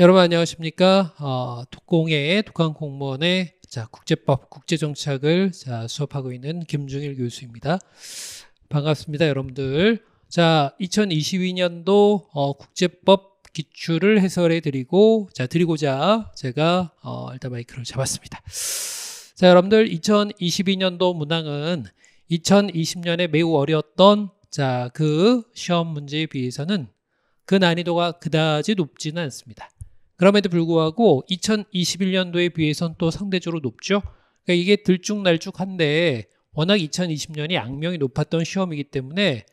여러분 안녕하십니까? 어, 독공의 독한 공무원의 자, 국제법, 국제정착을 자, 수업하고 있는 김중일 교수입니다. 반갑습니다, 여러분들. 자, 2022년도 어, 국제법 기출을 해설해 드리고 자, 드리고자 제가 어, 일단 마이크를 잡았습니다. 자, 여러분들 2022년도 문항은 2020년에 매우 어려웠던 자, 그 시험 문제에 비해서는 그 난이도가 그다지 높지는 않습니다. 그럼에도 불구하고 2021년도에 비해선 또 상대적으로 높죠. 그러니까 이게 들쭉날쭉한데 워낙 2020년이 악명이 높았던 시험이기 때문에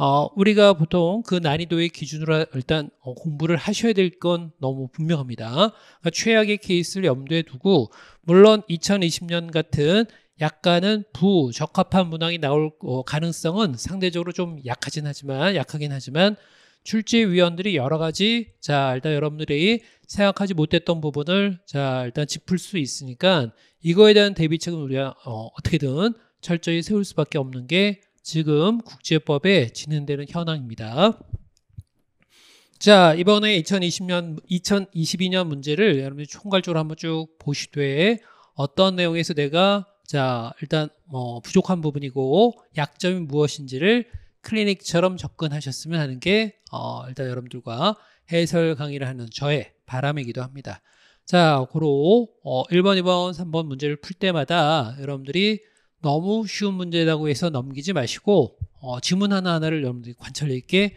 어, 우리가 보통 그 난이도의 기준으로 일단 어, 공부를 하셔야 될 건 너무 분명합니다. 그러니까 최악의 케이스를 염두에 두고 물론 2020년 같은 약간은 부적합한 문항이 나올 어, 가능성은 상대적으로 좀 약하진 하지만 약하긴 하지만 출제위원들이 여러 가지 자 일단 여러분들이 생각하지 못했던 부분을 자 일단 짚을 수 있으니까 이거에 대한 대비책은 우리가 어, 어 떻게든 철저히 세울 수밖에 없는 게 지금 국제법에 진행되는 현황입니다. 자 이번에 2020년 2022년 문제를 여러분들이 총괄적으로 한번 쭉 보시되 어떤 내용에서 내가 자 일단 뭐 부족한 부분이고 약점이 무엇인지를 클리닉처럼 접근하셨으면 하는 게 어, 일단 여러분들과 해설 강의를 하는 저의 바람이기도 합니다. 자, 고로 어, 1번, 2번, 3번 문제를 풀 때마다 여러분들이 너무 쉬운 문제라고 해서 넘기지 마시고 어, 지문 하나하나를 여러분들이 관찰 있게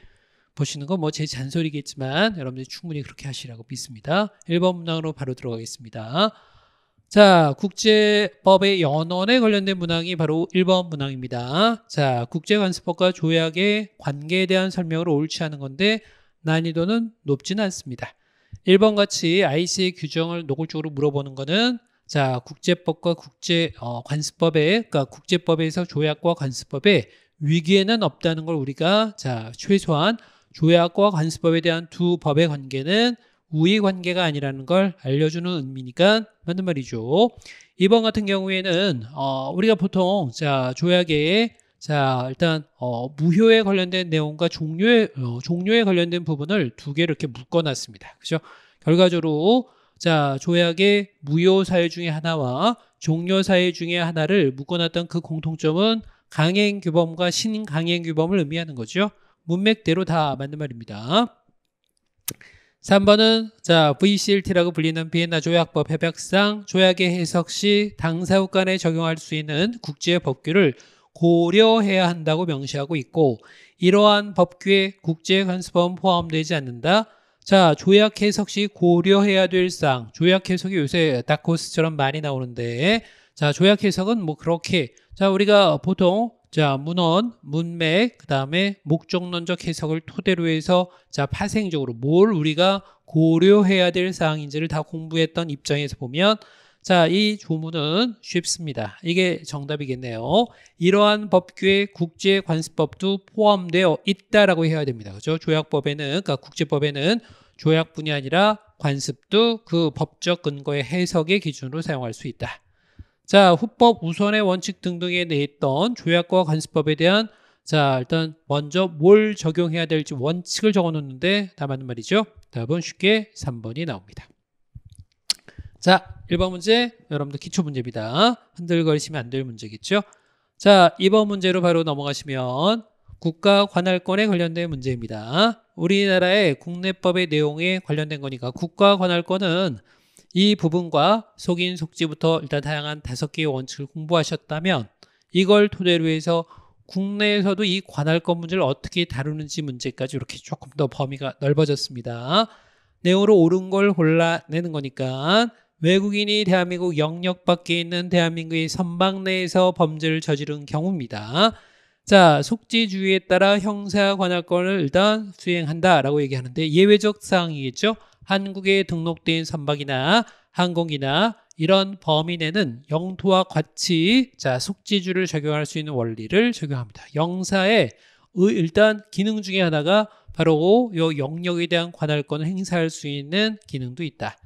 보시는 건 뭐 제 잔소리겠지만 여러분들이 충분히 그렇게 하시라고 믿습니다. 1번 문항으로 바로 들어가겠습니다. 자, 국제법의 연원에 관련된 문항이 바로 1번 문항입니다. 자, 국제관습법과 조약의 관계에 대한 설명을 옳지 않은 건데 난이도는 높지는 않습니다. 1번 같이 IC의 규정을 노골적으로 물어보는 거는 자, 국제법과 국제 어, 관습법에 그러니까 국제법에서 조약과 관습법에 위기에는 없다는 걸 우리가 자, 최소한 조약과 관습법에 대한 두 법의 관계는 우위관계가 아니라는 걸 알려주는 의미니까 맞는 말이죠. 이번 같은 경우에는 어, 우리가 보통 자 조약에 자 일단 어, 무효에 관련된 내용과 종료에 어, 종료에 관련된 부분을 두 개를 이렇게 묶어놨습니다. 그죠? 결과적으로 자 조약의 무효 사유 중에 하나와 종료 사유 중에 하나를 묶어놨던 그 공통점은 강행 규범과 신강행 규범을 의미하는 거죠. 문맥대로 다 맞는 말입니다. 3번은 자 VCLT라고 불리는 비엔나 조약법 협약상 조약의 해석 시 당사국 간에 적용할 수 있는 국제 법규를 고려해야 한다고 명시하고 있고 이러한 법규에 국제 간섭은 포함되지 않는다. 자 조약 해석 시 고려해야 될 사항 조약 해석이 요새 다코스처럼 많이 나오는데 자 조약 해석은 뭐 그렇게 자 우리가 보통 자, 문헌, 문맥, 그 다음에 목적론적 해석을 토대로 해서 자, 파생적으로 뭘 우리가 고려해야 될 사항인지를 다 공부했던 입장에서 보면 자, 이 조문은 쉽습니다. 이게 정답이겠네요. 이러한 법규에 국제관습법도 포함되어 있다라고 해야 됩니다. 그죠? 조약법에는, 그러니까 국제법에는 조약뿐이 아니라 관습도 그 법적 근거의 해석의 기준으로 사용할 수 있다. 자, 후법 우선의 원칙 등등에 내있던 조약과 관습법에 대한 자, 일단 먼저 뭘 적용해야 될지 원칙을 적어 놓는데 다 맞는 말이죠. 답은 쉽게 3번이 나옵니다. 자, 1번 문제 여러분들 기초 문제입니다. 흔들거리시면 안 될 문제겠죠. 자, 2번 문제로 바로 넘어가시면 국가 관할권에 관련된 문제입니다. 우리나라의 국내법의 내용에 관련된 거니까 국가 관할권은 이 부분과 속인 속지부터 일단 다양한 다섯 개의 원칙을 공부하셨다면 이걸 토대로 해서 국내에서도 이 관할권 문제를 어떻게 다루는지 문제까지 이렇게 조금 더 범위가 넓어졌습니다. 내용으로 옳은 걸 골라내는 거니까 외국인이 대한민국 영역 밖에 있는 대한민국의 선박 내에서 범죄를 저지른 경우입니다. 자, 속지주의에 따라 형사 관할권을 일단 수행한다라고 얘기하는데 예외적 사항이겠죠. 한국에 등록된 선박이나 항공기나 이런 범위 내는 영토와 같이 자 속지주를 적용할 수 있는 원리를 적용합니다. 영사의 일단 기능 중에 하나가 바로 요 영역에 대한 관할권을 행사할 수 있는 기능도 있다.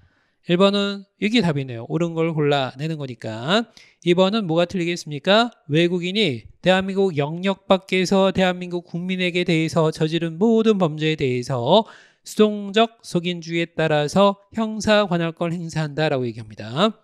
1번은 이게 답이네요. 옳은 걸 골라내는 거니까. 2번은 뭐가 틀리겠습니까? 외국인이 대한민국 영역 밖에서 대한민국 국민에게 대해서 저지른 모든 범죄에 대해서 수동적 속인주의에 따라서 형사 관할권 행사한다라고 얘기합니다.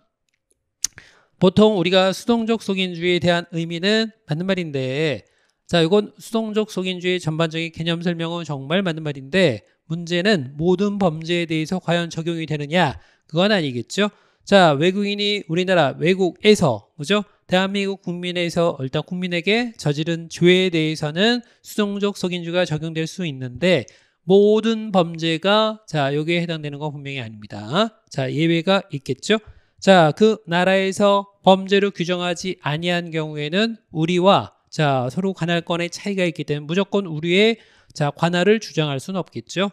보통 우리가 수동적 속인주의에 대한 의미는 맞는 말인데 자 이건 수동적 속인주의 전반적인 개념 설명은 정말 맞는 말인데 문제는 모든 범죄에 대해서 과연 적용이 되느냐 그건 아니겠죠. 자 외국인이 우리나라 외국에서 그죠? 대한민국 국민에서 일단 국민에게 저지른 죄에 대해서는 수동적 속인주가 적용될 수 있는데 모든 범죄가 자 여기에 해당되는 건 분명히 아닙니다. 자 예외가 있겠죠. 자 그 나라에서 범죄로 규정하지 아니한 경우에는 우리와 자 서로 관할권의 차이가 있기 때문에 무조건 우리의 자 관할을 주장할 수는 없겠죠.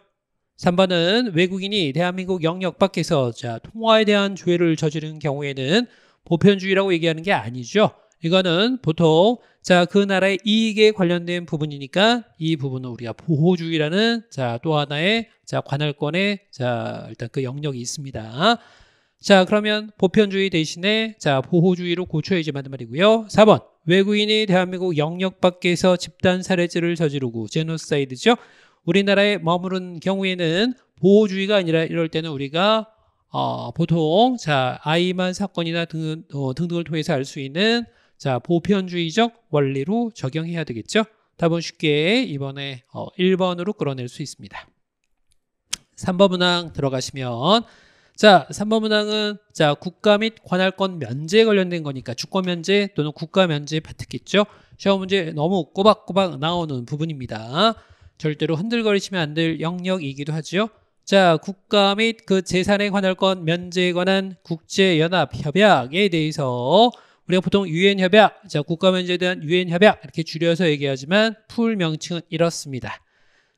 3번은 외국인이 대한민국 영역 밖에서 자 통화에 대한 조회를 저지른 경우에는 보편주의라고 얘기하는 게 아니죠. 이거는 보통 자그 나라의 이익에 관련된 부분이니까 이 부분은 우리가 보호주의라는 자 또 하나의 자관할권에자 일단 그 영역이 있습니다. 자 그러면 보편주의 대신에 자 보호주의로 고쳐야지만 말이고요. 4번 외국인이 대한민국 영역 밖에서 집단 살해죄를 저지르고 제노사이드죠. 우리나라에 머무른 경우에는 보호주의가 아니라 이럴 때는 우리가 어, 보통 자 아이만 사건이나 등, 어, 등등을 통해서 알 수 있는 자, 보편주의적 원리로 적용해야 되겠죠? 답은 쉽게 이번에 어, 1번으로 끌어낼 수 있습니다. 3번 문항 들어가시면 자, 3번 문항은 자, 국가 및 관할권 면제에 관련된 거니까 주권 면제 또는 국가 면제 받겠죠. 시험 문제 너무 꼬박꼬박 나오는 부분입니다. 절대로 흔들거리시면 안 될 영역이기도 하지요. 자, 국가 및 그 재산에 관할권 면제에 관한 국제연합 협약에 대해서 우리가 보통 유엔 협약, 자 국가 면제에 대한 유엔 협약 이렇게 줄여서 얘기하지만 풀 명칭은 이렇습니다.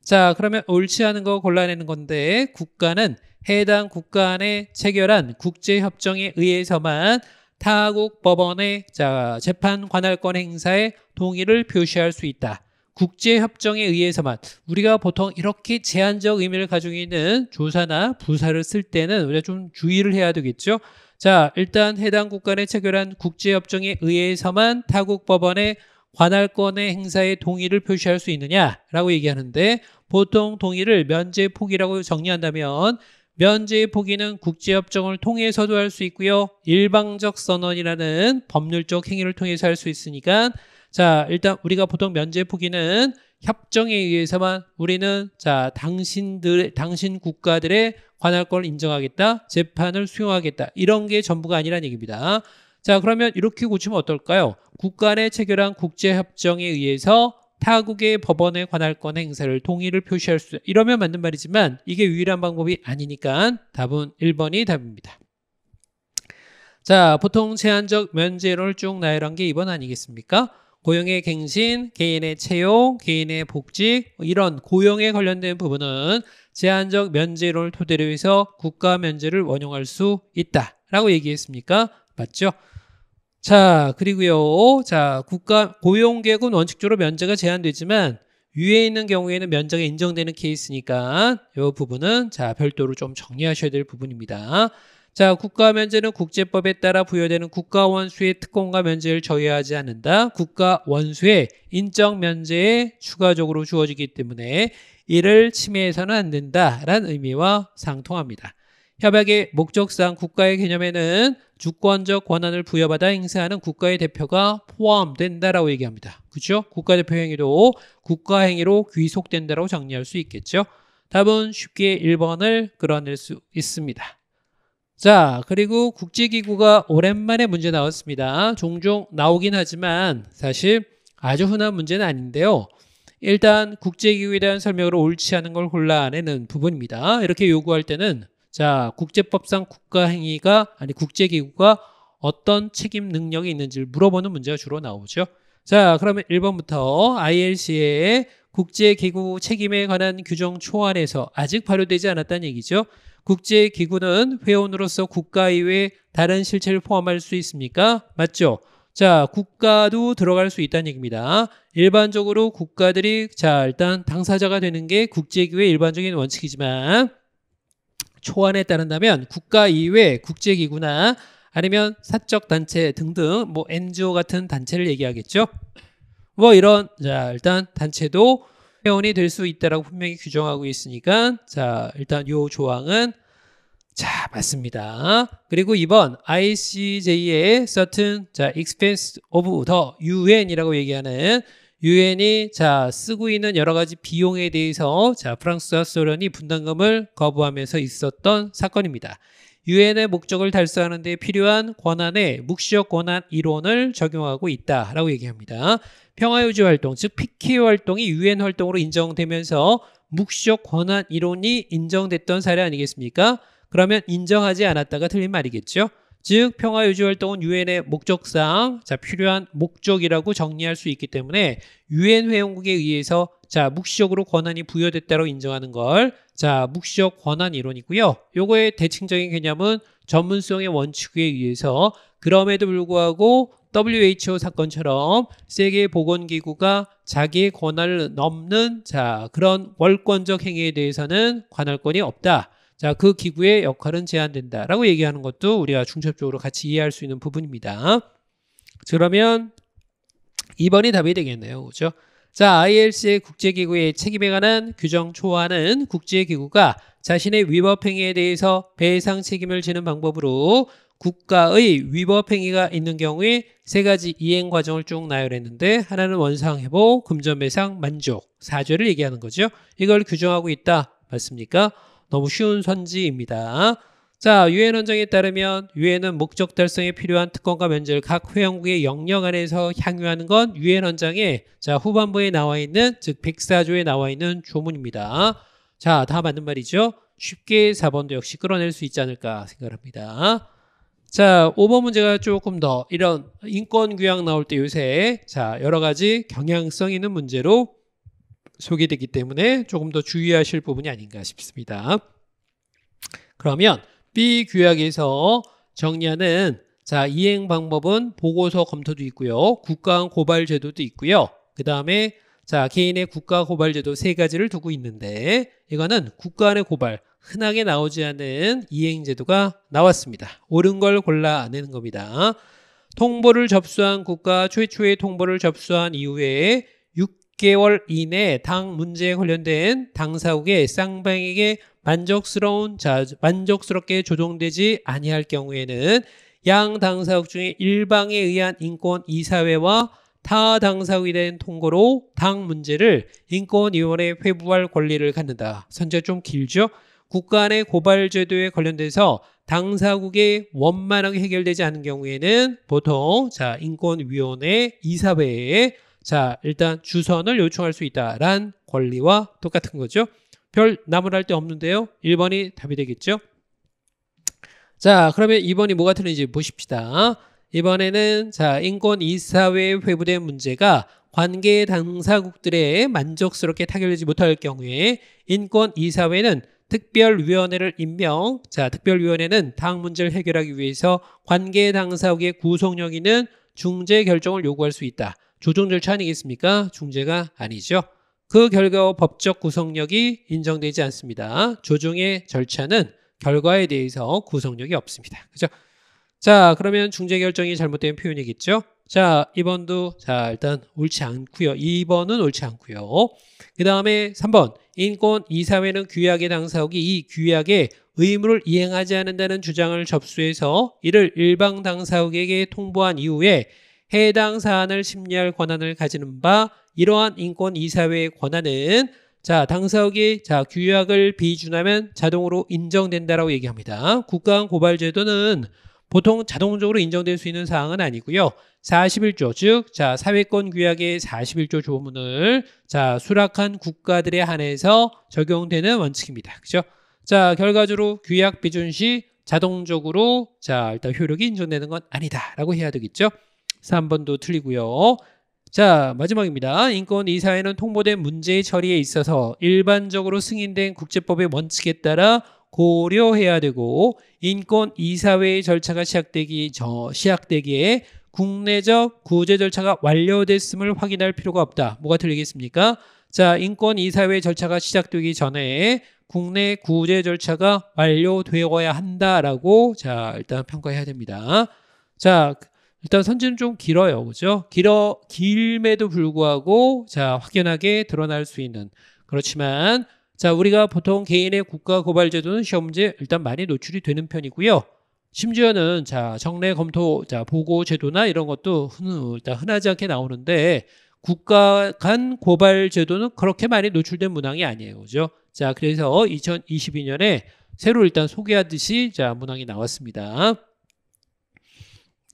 자, 그러면 옳지 않은 거 골라내는 건데 국가는 해당 국가 안에 체결한 국제 협정에 의해서만 타국 법원의 자, 재판 관할권 행사에 동의를 표시할 수 있다. 국제 협정에 의해서만 우리가 보통 이렇게 제한적 의미를 가지고 있는 조사나 부사를 쓸 때는 우리가 좀 주의를 해야 되겠죠. 자, 일단 해당 국가에 체결한 국제협정에 의해서만 타국 법원의 관할권의 행사에 동의를 표시할 수 있느냐라고 얘기하는데 보통 동의를 면제 포기라고 정리한다면 면제 포기는 국제협정을 통해서도 할 수 있고요. 일방적 선언이라는 법률적 행위를 통해서 할 수 있으니까 자 일단 우리가 보통 면제 포기는 협정에 의해서만 우리는 자 당신들 당신 국가들의 관할권을 인정하겠다 재판을 수용하겠다 이런 게 전부가 아니란 얘기입니다 자 그러면 이렇게 고치면 어떨까요 국가 내 체결한 국제협정에 의해서 타국의 법원의 관할권 행사를 동의를 표시할 수 이러면 맞는 말이지만 이게 유일한 방법이 아니니까 답은 1번이 답입니다 자 보통 제한적 면제를 쭉 나열한 게 2번 아니겠습니까 고용의 갱신, 개인의 채용, 개인의 복직 뭐 이런 고용에 관련된 부분은 제한적 면제를 토대로 해서 국가 면제를 원용할 수 있다라고 얘기했습니까? 맞죠? 자, 그리고요. 자, 국가 고용계획은 원칙적으로 면제가 제한되지만 위에 있는 경우에는 면제가 인정되는 케이스니까 이 부분은 자, 별도로 좀 정리하셔야 될 부분입니다. 자, 국가 면제는 국제법에 따라 부여되는 국가 원수의 특권과 면제를 저해하지 않는다. 국가 원수의 인적 면제에 추가적으로 주어지기 때문에 이를 침해해서는 안 된다라는 의미와 상통합니다. 협약의 목적상 국가의 개념에는 주권적 권한을 부여받아 행사하는 국가의 대표가 포함된다라고 얘기합니다. 그렇죠? 국가대표 행위도 국가행위로 귀속된다라고 정리할 수 있겠죠? 답은 쉽게 1번을 끌어낼 수 있습니다. 자, 그리고 국제기구가 오랜만에 문제 나왔습니다. 종종 나오긴 하지만 사실 아주 흔한 문제는 아닌데요. 일단 국제기구에 대한 설명으로 옳지 않은 걸 골라내는 부분입니다. 이렇게 요구할 때는 자, 국제법상 국가행위가 아니 국제기구가 어떤 책임 능력이 있는지를 물어보는 문제가 주로 나오죠. 자, 그러면 1번부터 ILCA의 국제기구 책임에 관한 규정 초안에서 아직 발효되지 않았다는 얘기죠. 국제기구는 회원으로서 국가 이외 다른 실체를 포함할 수 있습니까? 맞죠? 자, 국가도 들어갈 수 있다는 얘기입니다. 일반적으로 국가들이 자, 일단 당사자가 되는 게 국제기구의 일반적인 원칙이지만 초안에 따른다면 국가 이외 국제기구나 아니면 사적 단체 등등 뭐 NGO 같은 단체를 얘기하겠죠. 뭐 이런 자, 일단 단체도 회원이 될 수 있다라고 분명히 규정하고 있으니까 자 일단 요 조항은 자 맞습니다. 그리고 이번 ICJ의 certain 자 expense of the UN이라고 얘기하는 유엔이 자 쓰고 있는 여러 가지 비용에 대해서 자 프랑스와 소련이 분담금을 거부하면서 있었던 사건입니다. 유엔의 목적을 달성하는 데 필요한 권한에 묵시적 권한 이론을 적용하고 있다라고 얘기합니다. 평화유지 활동, 즉 피키 활동이 유엔 활동으로 인정되면서 묵시적 권한 이론이 인정됐던 사례 아니겠습니까? 그러면 인정하지 않았다가 틀린 말이겠죠. 즉 평화 유지 활동은 유엔의 목적상 자 필요한 목적이라고 정리할 수 있기 때문에 유엔 회원국에 의해서 자 묵시적으로 권한이 부여됐다고 인정하는 걸 자 묵시적 권한 이론이고요. 요거의 대칭적인 개념은 전문성의 원칙에 의해서 그럼에도 불구하고 WHO 사건처럼 세계 보건기구가 자기의 권한을 넘는 자 그런 월권적 행위에 대해서는 관할권이 없다. 자, 그 기구의 역할은 제한된다라고 얘기하는 것도 우리가 중첩적으로 같이 이해할 수 있는 부분입니다. 그러면 2번이 답이 되겠네요. 그죠? 자, ILC의 국제기구의 책임에 관한 규정 초안은 국제기구가 자신의 위법행위에 대해서 배상 책임을 지는 방법으로 국가의 위법행위가 있는 경우에 세 가지 이행 과정을 쭉 나열했는데 하나는 원상회복, 금전배상, 만족, 사죄를 얘기하는 거죠. 이걸 규정하고 있다. 맞습니까? 너무 쉬운 선지입니다. 자, 유엔 원정에 따르면 유엔은 목적 달성에 필요한 특권과 면제를 각 회원국의 영역 안에서 향유하는 건 유엔 원정의 자, 후반부에 나와 있는 즉 104조에 나와 있는 조문입니다. 자, 다 맞는 말이죠. 쉽게 4번도 역시 끌어낼 수 있지 않을까 생각합니다. 자, 5번 문제가 조금 더 이런 인권 규약 나올 때 요새 자, 여러 가지 경향성 있는 문제로 소개되기 때문에 조금 더 주의하실 부분이 아닌가 싶습니다. 그러면 B 규약에서 정리하는 자 이행 방법은 보고서 검토도 있고요. 국가안 고발 제도도 있고요. 그 다음에 자 개인의 국가 고발 제도 세 가지를 두고 있는데 이거는 국가안의 고발 흔하게 나오지 않는 이행 제도가 나왔습니다. 옳은 걸 골라내는 겁니다. 통보를 접수한 국가 최초의 통보를 접수한 이후에 6개월 이내에 당 문제에 관련된 당사국의 쌍방에게 만족스러운 자, 만족스럽게 조정되지 아니할 경우에는 양 당사국 중에 일방에 의한 인권 이사회와 타 당사국에 대한 통고로 당 문제를 인권위원회에 회부할 권리를 갖는다. 선제 좀 길죠? 국가 안의 고발 제도에 관련돼서 당사국의 원만하게 해결되지 않은 경우에는 보통 자 인권위원회 이사회에 자, 일단 주선을 요청할 수 있다란 권리와 똑같은 거죠. 별 나무랄 데 없는데요. 1번이 답이 되겠죠. 자, 그러면 2번이 뭐가 틀린지 보십시다. 이번에는 자, 인권 이사회에 회부된 문제가 관계 당사국들의 만족스럽게 타결되지 못할 경우에 인권 이사회는 특별위원회를 임명, 자, 특별위원회는 당 문제를 해결하기 위해서 관계 당사국의 구속력 있는 중재 결정을 요구할 수 있다. 조정 절차 아니겠습니까? 중재가 아니죠. 그 결과 법적 구속력이 인정되지 않습니다. 조정의 절차는 결과에 대해서 구속력이 없습니다. 그죠? 자, 그러면 중재 결정이 잘못된 표현이겠죠? 자, 2번도 자, 일단 옳지 않고요. 2번은 옳지 않고요. 그다음에 3번. 인권 이사회는 규약의 당사국이 이 규약의 의무를 이행하지 않는다는 주장을 접수해서 이를 일방 당사국에게 통보한 이후에 해당 사안을 심리할 권한을 가지는 바 이러한 인권 이사회의 권한은 자 당사국이 자 규약을 비준하면 자동으로 인정된다라고 얘기합니다. 국가안 고발 제도는 보통 자동적으로 인정될 수 있는 사항은 아니고요. 41조 즉 자 사회권 규약의 41조 조문을 자 수락한 국가들에 한해서 적용되는 원칙입니다. 그죠? 자 결과적으로 규약 비준 시 자동적으로 자 일단 효력이 인정되는 건 아니다라고 해야 되겠죠. 3번도 틀리고요. 자 마지막입니다. 인권 이사회는 통보된 문제의 처리에 있어서 일반적으로 승인된 국제법의 원칙에 따라 고려해야 되고 인권 이사회의 절차가 시작되기 저 시작되기에 국내적 구제 절차가 완료됐음을 확인할 필요가 없다. 뭐가 틀리겠습니까? 자, 인권 이사회 절차가 시작되기 전에 국내 구제 절차가 완료되어야 한다라고 자, 일단 평가해야 됩니다. 자, 일단 선지는 좀 길어요. 그죠? 길어, 길매도 불구하고, 자, 확연하게 드러날 수 있는. 그렇지만, 자, 우리가 보통 개인의 국가 고발제도는 시험 문제 일단 많이 노출이 되는 편이고요. 심지어는, 자, 정례 검토, 자, 보고 제도나 이런 것도 흔, 일단 흔하지 않게 나오는데, 국가 간 고발 제도는 그렇게 많이 노출된 문항이 아니에요. 그죠? 자, 그래서 2022년에 새로 일단 소개하듯이, 자, 문항이 나왔습니다.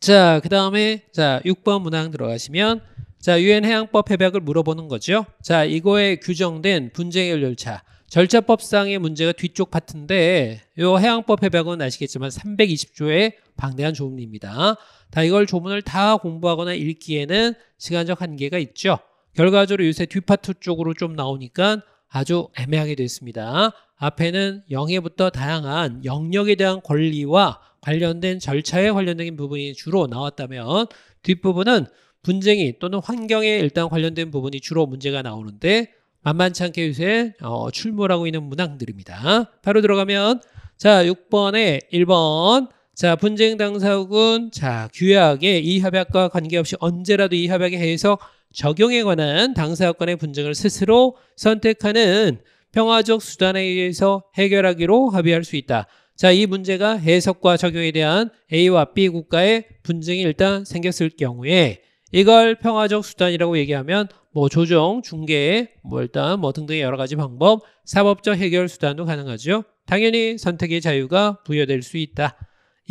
자, 그 다음에 자 6번 문항 들어가시면 자 유엔 해양법 해약을 물어보는 거죠. 자 이거에 규정된 분쟁 의열 절차. 절차법상의 문제가 뒤쪽 파트인데 요 해양법 해약은 아시겠지만 320조의 방대한 조문입니다. 다 이걸 조문을 다 공부하거나 읽기에는 시간적 한계가 있죠. 결과적으로 요새 뒷파트 쪽으로 좀 나오니까 아주 애매하게 됐습니다. 앞에는 영해부터 다양한 영역에 대한 권리와 관련된 절차에 관련된 부분이 주로 나왔다면 뒷부분은 분쟁이 또는 환경에 일단 관련된 부분이 주로 문제가 나오는데 만만치 않게 요새 어, 출몰하고 있는 문항들입니다. 바로 들어가면 자 6번에 1번 자 분쟁 당사국은 자 규약에 이 협약과 관계없이 언제라도 이 협약에 해서 적용에 관한 당사국간의 분쟁을 스스로 선택하는 평화적 수단에 의해서 해결하기로 합의할 수 있다. 자, 이 문제가 해석과 적용에 대한 A와 B 국가의 분쟁이 일단 생겼을 경우에 이걸 평화적 수단이라고 얘기하면 뭐 조정, 중개, 뭐 일단 뭐 등등의 여러 가지 방법, 사법적 해결 수단도 가능하죠. 당연히 선택의 자유가 부여될 수 있다.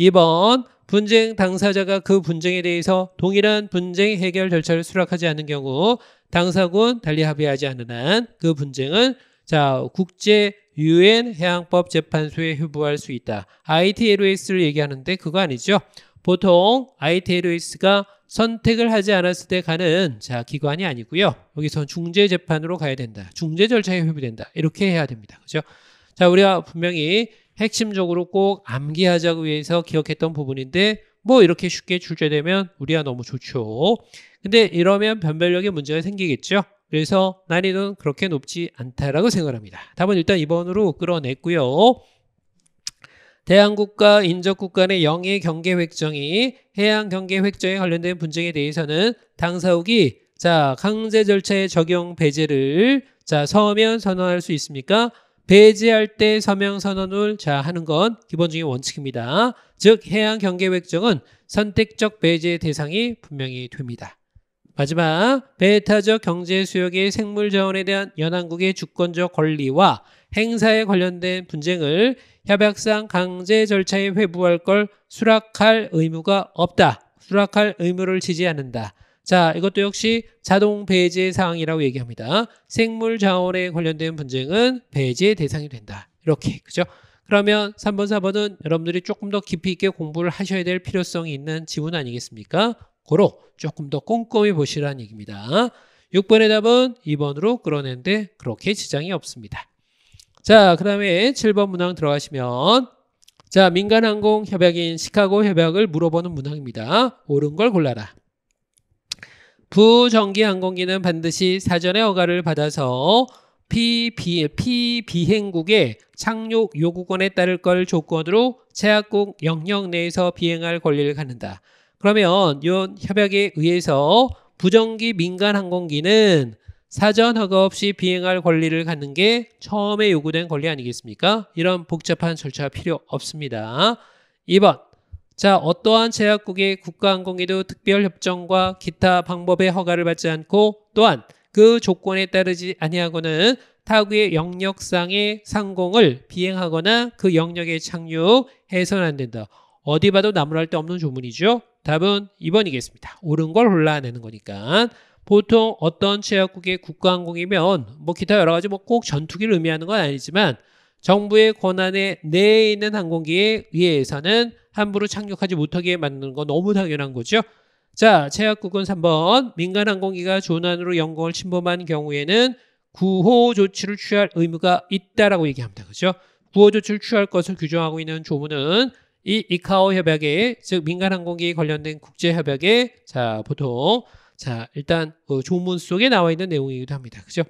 2번 분쟁 당사자가 그 분쟁에 대해서 동일한 분쟁 해결 절차를 수락하지 않는 경우 당사군 달리 합의하지 않는 한 그 분쟁은 자, 국제 유엔 해양법 재판소에 회부할 수 있다. i t l s 를 얘기하는데 그거 아니죠. 보통 i t l s 가 선택을 하지 않았을 때 가는 자 기관이 아니고요. 여기서 중재 재판으로 가야 된다. 중재 절차에 회부된다. 이렇게 해야 됩니다. 그죠? 자, 우리가 분명히 핵심적으로 꼭 암기하자고 위해서 기억했던 부분인데 뭐 이렇게 쉽게 출제되면 우리가 너무 좋죠. 근데 이러면 변별력에 문제가 생기겠죠. 그래서 난이도는 그렇게 높지 않다라고 생각합니다. 답은 일단 2번으로 끌어냈고요. 대한국과 인접국 간의 영해 경계 획정이 해양 경계 획정에 관련된 분쟁에 대해서는 당사국이 자 강제 절차의 적용 배제를 자 서면 선언할 수 있습니까? 배제할 때 서명 선언을 자 하는 건 기본적인 원칙입니다. 즉 해양 경계 획정은 선택적 배제 대상이 분명히 됩니다. 마지막 베타적 경제 수역의 생물 자원에 대한 연안국의 주권적 권리와 행사에 관련된 분쟁을 협약상 강제 절차에 회부할 걸 수락할 의무가 없다. 수락할 의무를 지지 않는다. 자, 이것도 역시 자동 배제 사항이라고 얘기합니다. 생물 자원에 관련된 분쟁은 배제 대상이 된다. 이렇게, 그죠? 그러면 3번, 4번은 여러분들이 조금 더 깊이 있게 공부를 하셔야 될 필요성이 있는 지문 아니겠습니까? 고로 조금 더 꼼꼼히 보시라는 얘기입니다. 6번의 답은 2번으로 끌어낸데 그렇게 지장이 없습니다. 자, 그 다음에 7번 문항 들어가시면 자, 민간항공 협약인 시카고 협약을 물어보는 문항입니다. 옳은 걸 골라라. 부정기 항공기는 반드시 사전에 허가를 받아서 피비, 비행국의 착륙 요구권에 따를 걸 조건으로 제약국 영역 내에서 비행할 권리를 갖는다. 그러면 이 협약에 의해서 부정기 민간 항공기는 사전 허가 없이 비행할 권리를 갖는 게 처음에 요구된 권리 아니겠습니까? 이런 복잡한 절차가 필요 없습니다. 2번 자, 어떠한 제약국의 국가항공기도 특별협정과 기타 방법의 허가를 받지 않고 또한 그 조건에 따르지 아니하고는 타국의 영역상의 상공을 비행하거나 그 영역에 착륙, 해선 안 된다. 어디 봐도 나무랄 데 없는 조문이죠. 답은 2번이겠습니다. 옳은 걸 골라내는 거니까. 보통 어떤 제약국의 국가항공이면 뭐 기타 여러 가지 뭐 꼭 전투기를 의미하는 건 아니지만 정부의 권한에 내에 있는 항공기에 의해서는 함부로 착륙하지 못하게 만드는 건 너무 당연한 거죠. 자, 제약국은 3번 민간 항공기가 조난으로 영공을 침범한 경우에는 구호 조치를 취할 의무가 있다라고 얘기합니다. 그죠? 구호 조치를 취할 것을 규정하고 있는 조문은 이 이카오 협약에 즉 민간 항공기 에 관련된 국제 협약에 자 보통 자 일단 그 조문 속에 나와 있는 내용이기도 합니다. 그죠?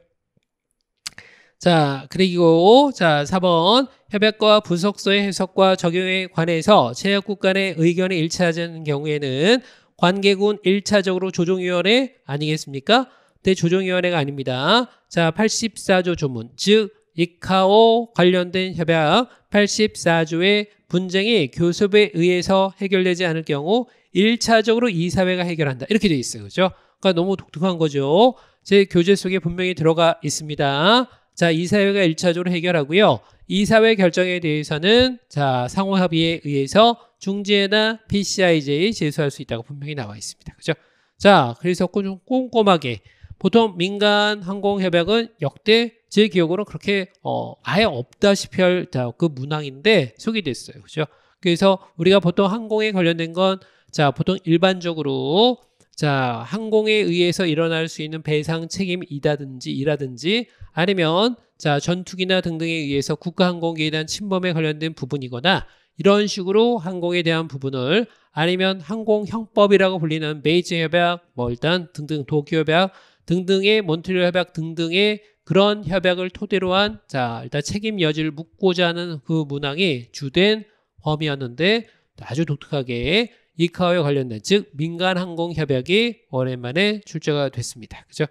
자, 그리고 자, 4번 협약과 부석서의 해석과 적용에 관해서 체약국 간의 의견이 일치하는 지않 경우에는 관계군 일차적으로 조정위원회 아니겠습니까? 대 조정위원회가 아닙니다. 자, 84조 조문, 즉 이카오 관련된 협약 84조의 분쟁이 교섭에 의해서 해결되지 않을 경우 1차적으로 이사회가 해결한다. 이렇게 돼 있어요. 그죠? 그러니까 너무 독특한 거죠. 제 교재 속에 분명히 들어가 있습니다. 자, 이사회가 1차적으로 해결하고요. 이사회 결정에 대해서는 자, 상호 합의에 의해서 중재나 PCIJ 제소할 수 있다고 분명히 나와 있습니다. 그죠? 자, 그래서 꼼꼼하게 보통 민간 항공협약은 역대 제 기억으로 는 그렇게 어, 아예 없다시피 할그 문항인데 소개됐어요. 그죠? 그래서 우리가 보통 항공에 관련된 건 자, 보통 일반적으로 자, 항공에 의해서 일어날 수 있는 배상 책임이다든지 이라든지 아니면 자, 전투기나 등등에 의해서 국가항공기에 대한 침범에 관련된 부분이거나 이런 식으로 항공에 대한 부분을 아니면 항공형법이라고 불리는 베이징 협약, 뭐 일단 등등 도쿄 협약, 등등의 몬트리올 협약 등등의 그런 협약을 토대로 한자 일단 책임 여지를 묻고자 하는 그 문항이 주된 범위였는데 아주 독특하게 이카오에 관련된 즉 민간 항공 협약이 오랜만에 출제가 됐습니다. 그죠?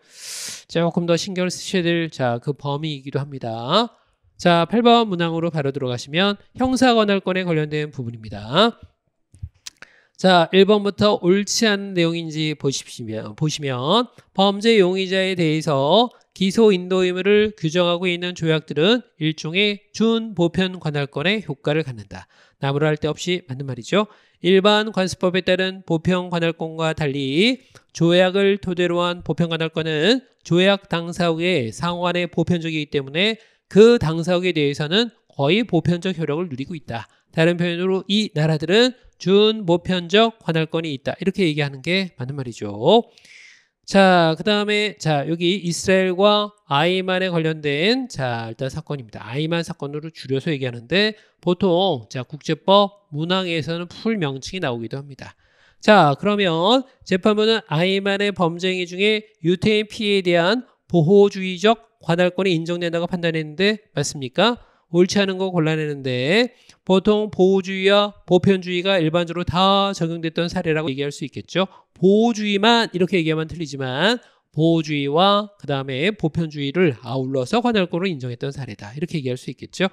자, 조금 더 신경을 쓰셔야 될 자 그 범위이기도 합니다. 자, 8번 문항으로 바로 들어가시면 형사 권할권에 관련된 부분입니다. 자, 1번부터 옳지 않은 내용인지 보십시면, 보시면 범죄 용의자에 대해서 기소 인도 의무를 규정하고 있는 조약들은 일종의 준보편 관할권의 효과를 갖는다. 나무랄데 없이 맞는 말이죠. 일반 관습법에 따른 보편 관할권과 달리 조약을 토대로 한 보편 관할권은 조약 당사국의 상환의 보편적이기 때문에 그 당사국에 대해서는 거의 보편적 효력을 누리고 있다. 다른 표현으로 이 나라들은 준 보편적 관할권이 있다. 이렇게 얘기하는 게 맞는 말이죠. 자, 그 다음에, 자, 여기 이스라엘과 아이만에 관련된, 자, 일단 사건입니다. 아이만 사건으로 줄여서 얘기하는데, 보통, 자, 국제법, 문항에서는 풀 명칭이 나오기도 합니다. 자, 그러면 재판부는 아이만의 범죄행위 중에 유태인 피해에 대한 보호주의적 관할권이 인정된다고 판단했는데, 맞습니까? 옳지 않은 거 골라내는데 보통 보호주의와 보편주의가 일반적으로 다 적용됐던 사례라고 얘기할 수 있겠죠. 보호주의만 이렇게 얘기하면 틀리지만 보호주의와 그 다음에 보편주의를 아울러서 관할권으로 인정했던 사례다. 이렇게 얘기할 수 있겠죠.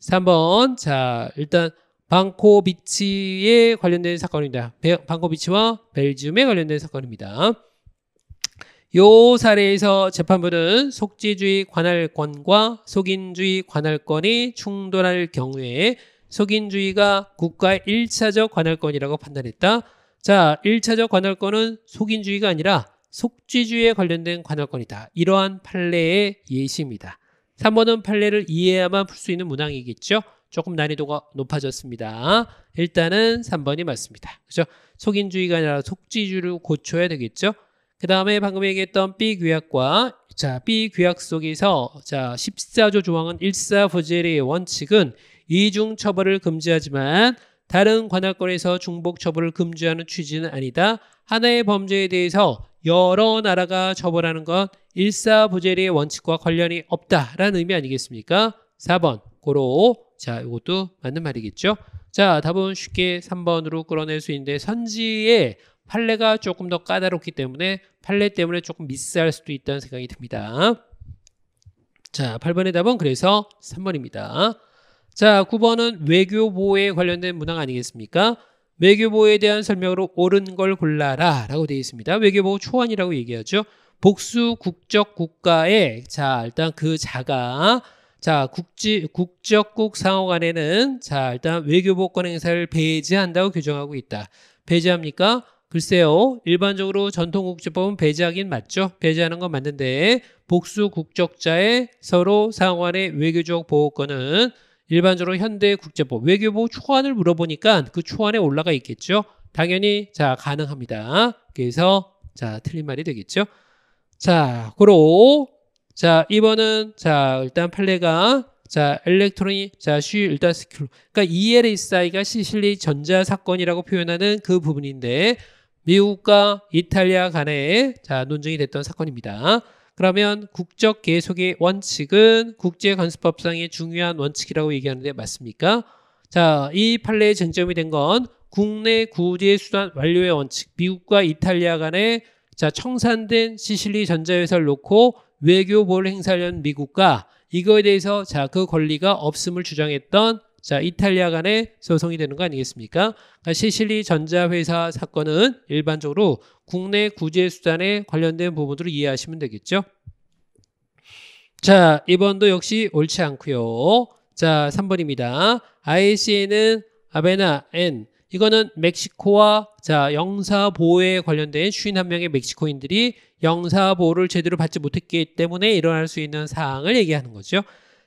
3번 자 일단 방코비치에 관련된 사건입니다. 방코비치와 벨지움에 관련된 사건입니다. 요 사례에서 재판부는 속지주의 관할권과 속인주의 관할권이 충돌할 경우에 속인주의가 국가의 일차적 관할권이라고 판단했다. 자, 일차적 관할권은 속인주의가 아니라 속지주의에 관련된 관할권이다. 이러한 판례의 예시입니다. 3번은 판례를 이해해야만 풀 수 있는 문항이겠죠. 조금 난이도가 높아졌습니다. 일단은 3번이 맞습니다. 그죠? 속인주의가 아니라 속지주의를 고쳐야 되겠죠? 그 다음에 방금 얘기했던 B 규약과 자, B 규약 속에서 자, 14조 조항은 일사부재리의 원칙은 이중 처벌을 금지하지만 다른 관할권에서 중복 처벌을 금지하는 취지는 아니다. 하나의 범죄에 대해서 여러 나라가 처벌하는 건 일사부재리의 원칙과 관련이 없다라는 의미 아니겠습니까? 4번 고로 자 이것도 맞는 말이겠죠? 자 답은 쉽게 3번으로 끌어낼 수 있는데 선지의 판례가 조금 더 까다롭기 때문에 판례 때문에 조금 미스할 수도 있다는 생각이 듭니다. 자, 8번의 답은 그래서 3번입니다. 자, 9번은 외교 보호에 관련된 문항 아니겠습니까? 외교 보호에 대한 설명으로 옳은 걸 골라라 라고 되어 있습니다. 외교 보호 초안이라고 얘기하죠. 복수 국적 국가에 자, 일단 그 자가 자, 국지 국적국 상호간에는 자, 일단 외교 보호권 행사를 배제한다고 규정하고 있다. 배제합니까? 글쎄요. 일반적으로 전통국제법은 배제하긴 맞죠. 배제하는 건 맞는데 복수 국적자의 서로 상환의 외교적 보호권은 일반적으로 현대 국제법 외교부 초안을 물어보니까 그 초안에 올라가 있겠죠. 당연히 자 가능합니다. 그래서 자 틀린 말이 되겠죠. 자 그로 자이번은자 일단 판례가 자 엘렉트로닉 자슈 일단 스큐 그러니까 ELSI가 시실리 전자 사건이라고 표현하는 그 부분인데 미국과 이탈리아 간에 자, 논쟁이 됐던 사건입니다. 그러면 국적 계속의 원칙은 국제관습법상의 중요한 원칙이라고 얘기하는데 맞습니까? 자, 이 판례의 쟁점이 된 건 국내 구제 수단 완료의 원칙, 미국과 이탈리아 간에 자, 청산된 시실리 전자회사를 놓고 외교보를 행사하려는 미국과 이거에 대해서 자, 그 권리가 없음을 주장했던 자 이탈리아 간의 소송이 되는 거 아니겠습니까? 그러니까 시실리 전자회사 사건은 일반적으로 국내 구제 수단에 관련된 부분으로 이해하시면 되겠죠. 자 2번도 역시 옳지 않고요. 자 3번입니다. ICN은 아베나 N 이거는 멕시코와 자 영사 보호에 관련된 51명의 멕시코인들이 영사 보호를 제대로 받지 못했기 때문에 일어날 수 있는 사항을 얘기하는 거죠.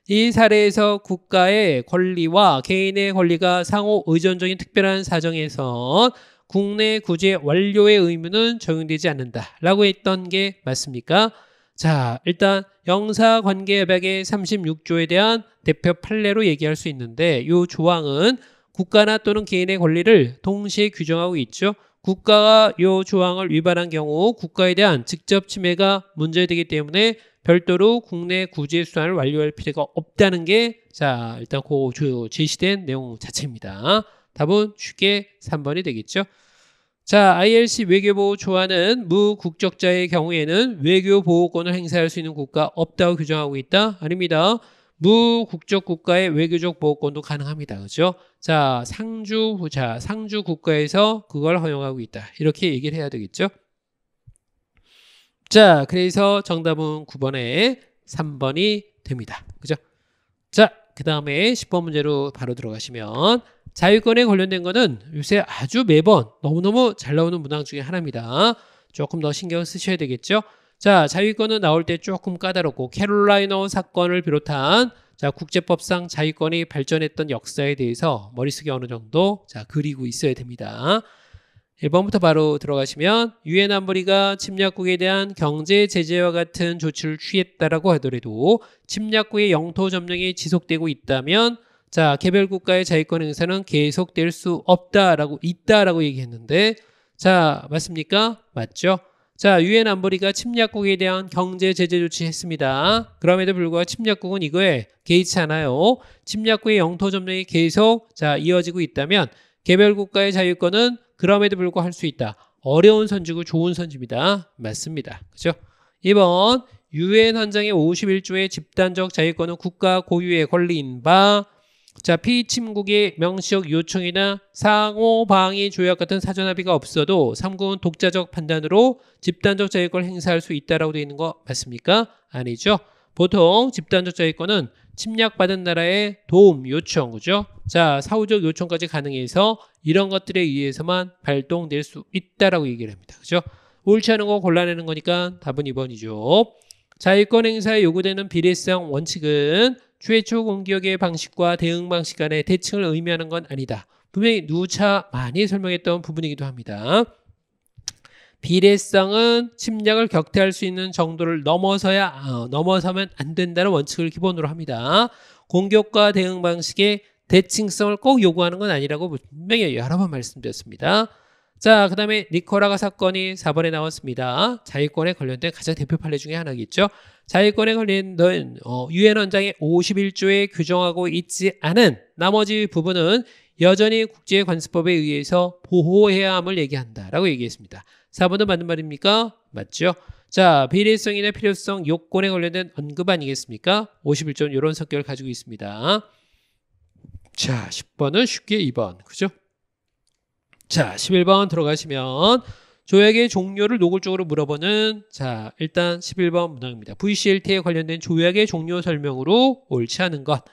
이 사례에서 국가의 권리와 개인의 권리가 상호 의존적인 특별한 사정에선 국내 구제 완료의 의무는 적용되지 않는다라고 했던 게 맞습니까? 자, 일단 영사 관계 협약의 36조에 대한 대표 판례로 얘기할 수 있는데 이 조항은 국가나 또는 개인의 권리를 동시에 규정하고 있죠. 국가가 이 조항을 위반한 경우 국가에 대한 직접 침해가 문제되기 때문에 별도로 국내 구제 수단을 완료할 필요가 없다는 게 자 일단 고 제시된 내용 자체입니다. 답은 쉽게 3번이 되겠죠. 자, ILC 외교보호 조항은 무국적자의 경우에는 외교보호권을 행사할 수 있는 국가 없다고 규정하고 있다? 아닙니다. 무국적 국가의 외교적 보호권도 가능합니다. 그죠? 자, 상주, 자, 상주 국가에서 그걸 허용하고 있다. 이렇게 얘기를 해야 되겠죠? 자, 그래서 정답은 9번에 3번이 됩니다. 그죠? 자, 그 다음에 10번 문제로 바로 들어가시면 자유권에 관련된 거는 요새 아주 매번 너무너무 잘 나오는 문항 중에 하나입니다. 조금 더 신경 쓰셔야 되겠죠? 자, 자유권은 나올 때 조금 까다롭고 캐롤라이너 사건을 비롯한 자, 국제법상 자유권이 발전했던 역사에 대해서 머릿속에 어느 정도 자, 그리고 있어야 됩니다. 1번부터 바로 들어가시면 유엔 안보리가 침략국에 대한 경제 제재와 같은 조치를 취했다라고 하더라도 침략국의 영토 점령이 지속되고 있다면 자 개별 국가의 자유권 행사는 계속될 수 없다라고 있다라고 얘기했는데 자 맞습니까? 맞죠? 자 유엔 안보리가 침략국에 대한 경제 제재 조치했습니다. 그럼에도 불구하고 침략국은 이거에 개의치 않아요. 침략국의 영토 점령이 계속 자 이어지고 있다면 개별 국가의 자유권은 그럼에도 불구하고 할 수 있다. 어려운 선지고 좋은 선지입니다. 맞습니다. 그죠? 2번 유엔 헌장의 51조의 집단적 자유권은 국가 고유의 권리인 바 자, 피침국의 명시적 요청이나 상호방위 조약 같은 사전 합의가 없어도 삼국은 독자적 판단으로 집단적 자유권을 행사할 수 있다라고 되어 있는 거 맞습니까? 아니죠. 보통 집단적 자유권은 침략받은 나라의 도움 요청 그죠? 자 사후적 요청까지 가능해서 이런 것들에 의해서만 발동될 수 있다라고 얘기를 합니다. 그죠? 옳지 않은 거 골라내는 거니까 답은 2번이죠. 자유권 행사에 요구되는 비례성 원칙은 최초 공격의 방식과 대응 방식 간의 대칭을 의미하는 건 아니다. 분명히 누차 많이 설명했던 부분이기도 합니다. 비례성은 침략을 격퇴할 수 있는 정도를 넘어서야 어, 넘어서면 안 된다는 원칙을 기본으로 합니다. 공격과 대응 방식의 대칭성을 꼭 요구하는 건 아니라고 분명히 여러 번 말씀드렸습니다. 자, 그 다음에 니콜라가 사건이 4번에 나왔습니다. 자유권에 관련된 가장 대표 판례 중에 하나겠죠. 자유권에 관련된 어, 유엔 어, 원장의 51조에 규정하고 있지 않은 나머지 부분은 여전히 국제관습법에 의해서 보호해야 함을 얘기한다라고 얘기했습니다. 4번은 맞는 말입니까? 맞죠? 자, 비례성이나 필요성, 요건에 관련된 언급 아니겠습니까? 51점 이런 성격을 가지고 있습니다. 자, 10번은 쉽게 2번. 그죠? 자, 11번 들어가시면 조약의 종료를 노골적으로 물어보는 자, 일단 11번 문항입니다. VCLT에 관련된 조약의 종료 설명으로 옳지 않은 것.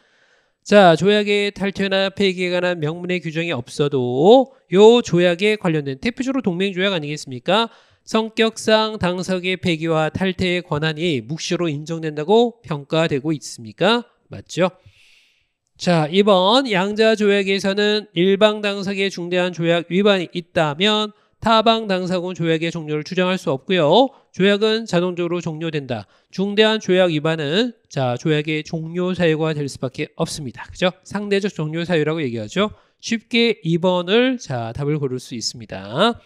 자, 조약의 탈퇴나 폐기에 관한 명문의 규정이 없어도 요 조약에 관련된 대표적으로 동맹조약 아니겠습니까? 성격상 당석의 폐기와 탈퇴의 권한이 묵시로 인정된다고 평가되고 있습니까? 맞죠? 자, 이번 양자 조약에서는 일방 당석의 중대한 조약 위반이 있다면 타방 당사국 조약의 종료를 추정할 수 없고요. 조약은 자동적으로 종료된다. 중대한 조약 위반은 자 조약의 종료 사유가 될 수밖에 없습니다. 그죠? 상대적 종료 사유라고 얘기하죠. 쉽게 2번을 자 답을 고를 수 있습니다.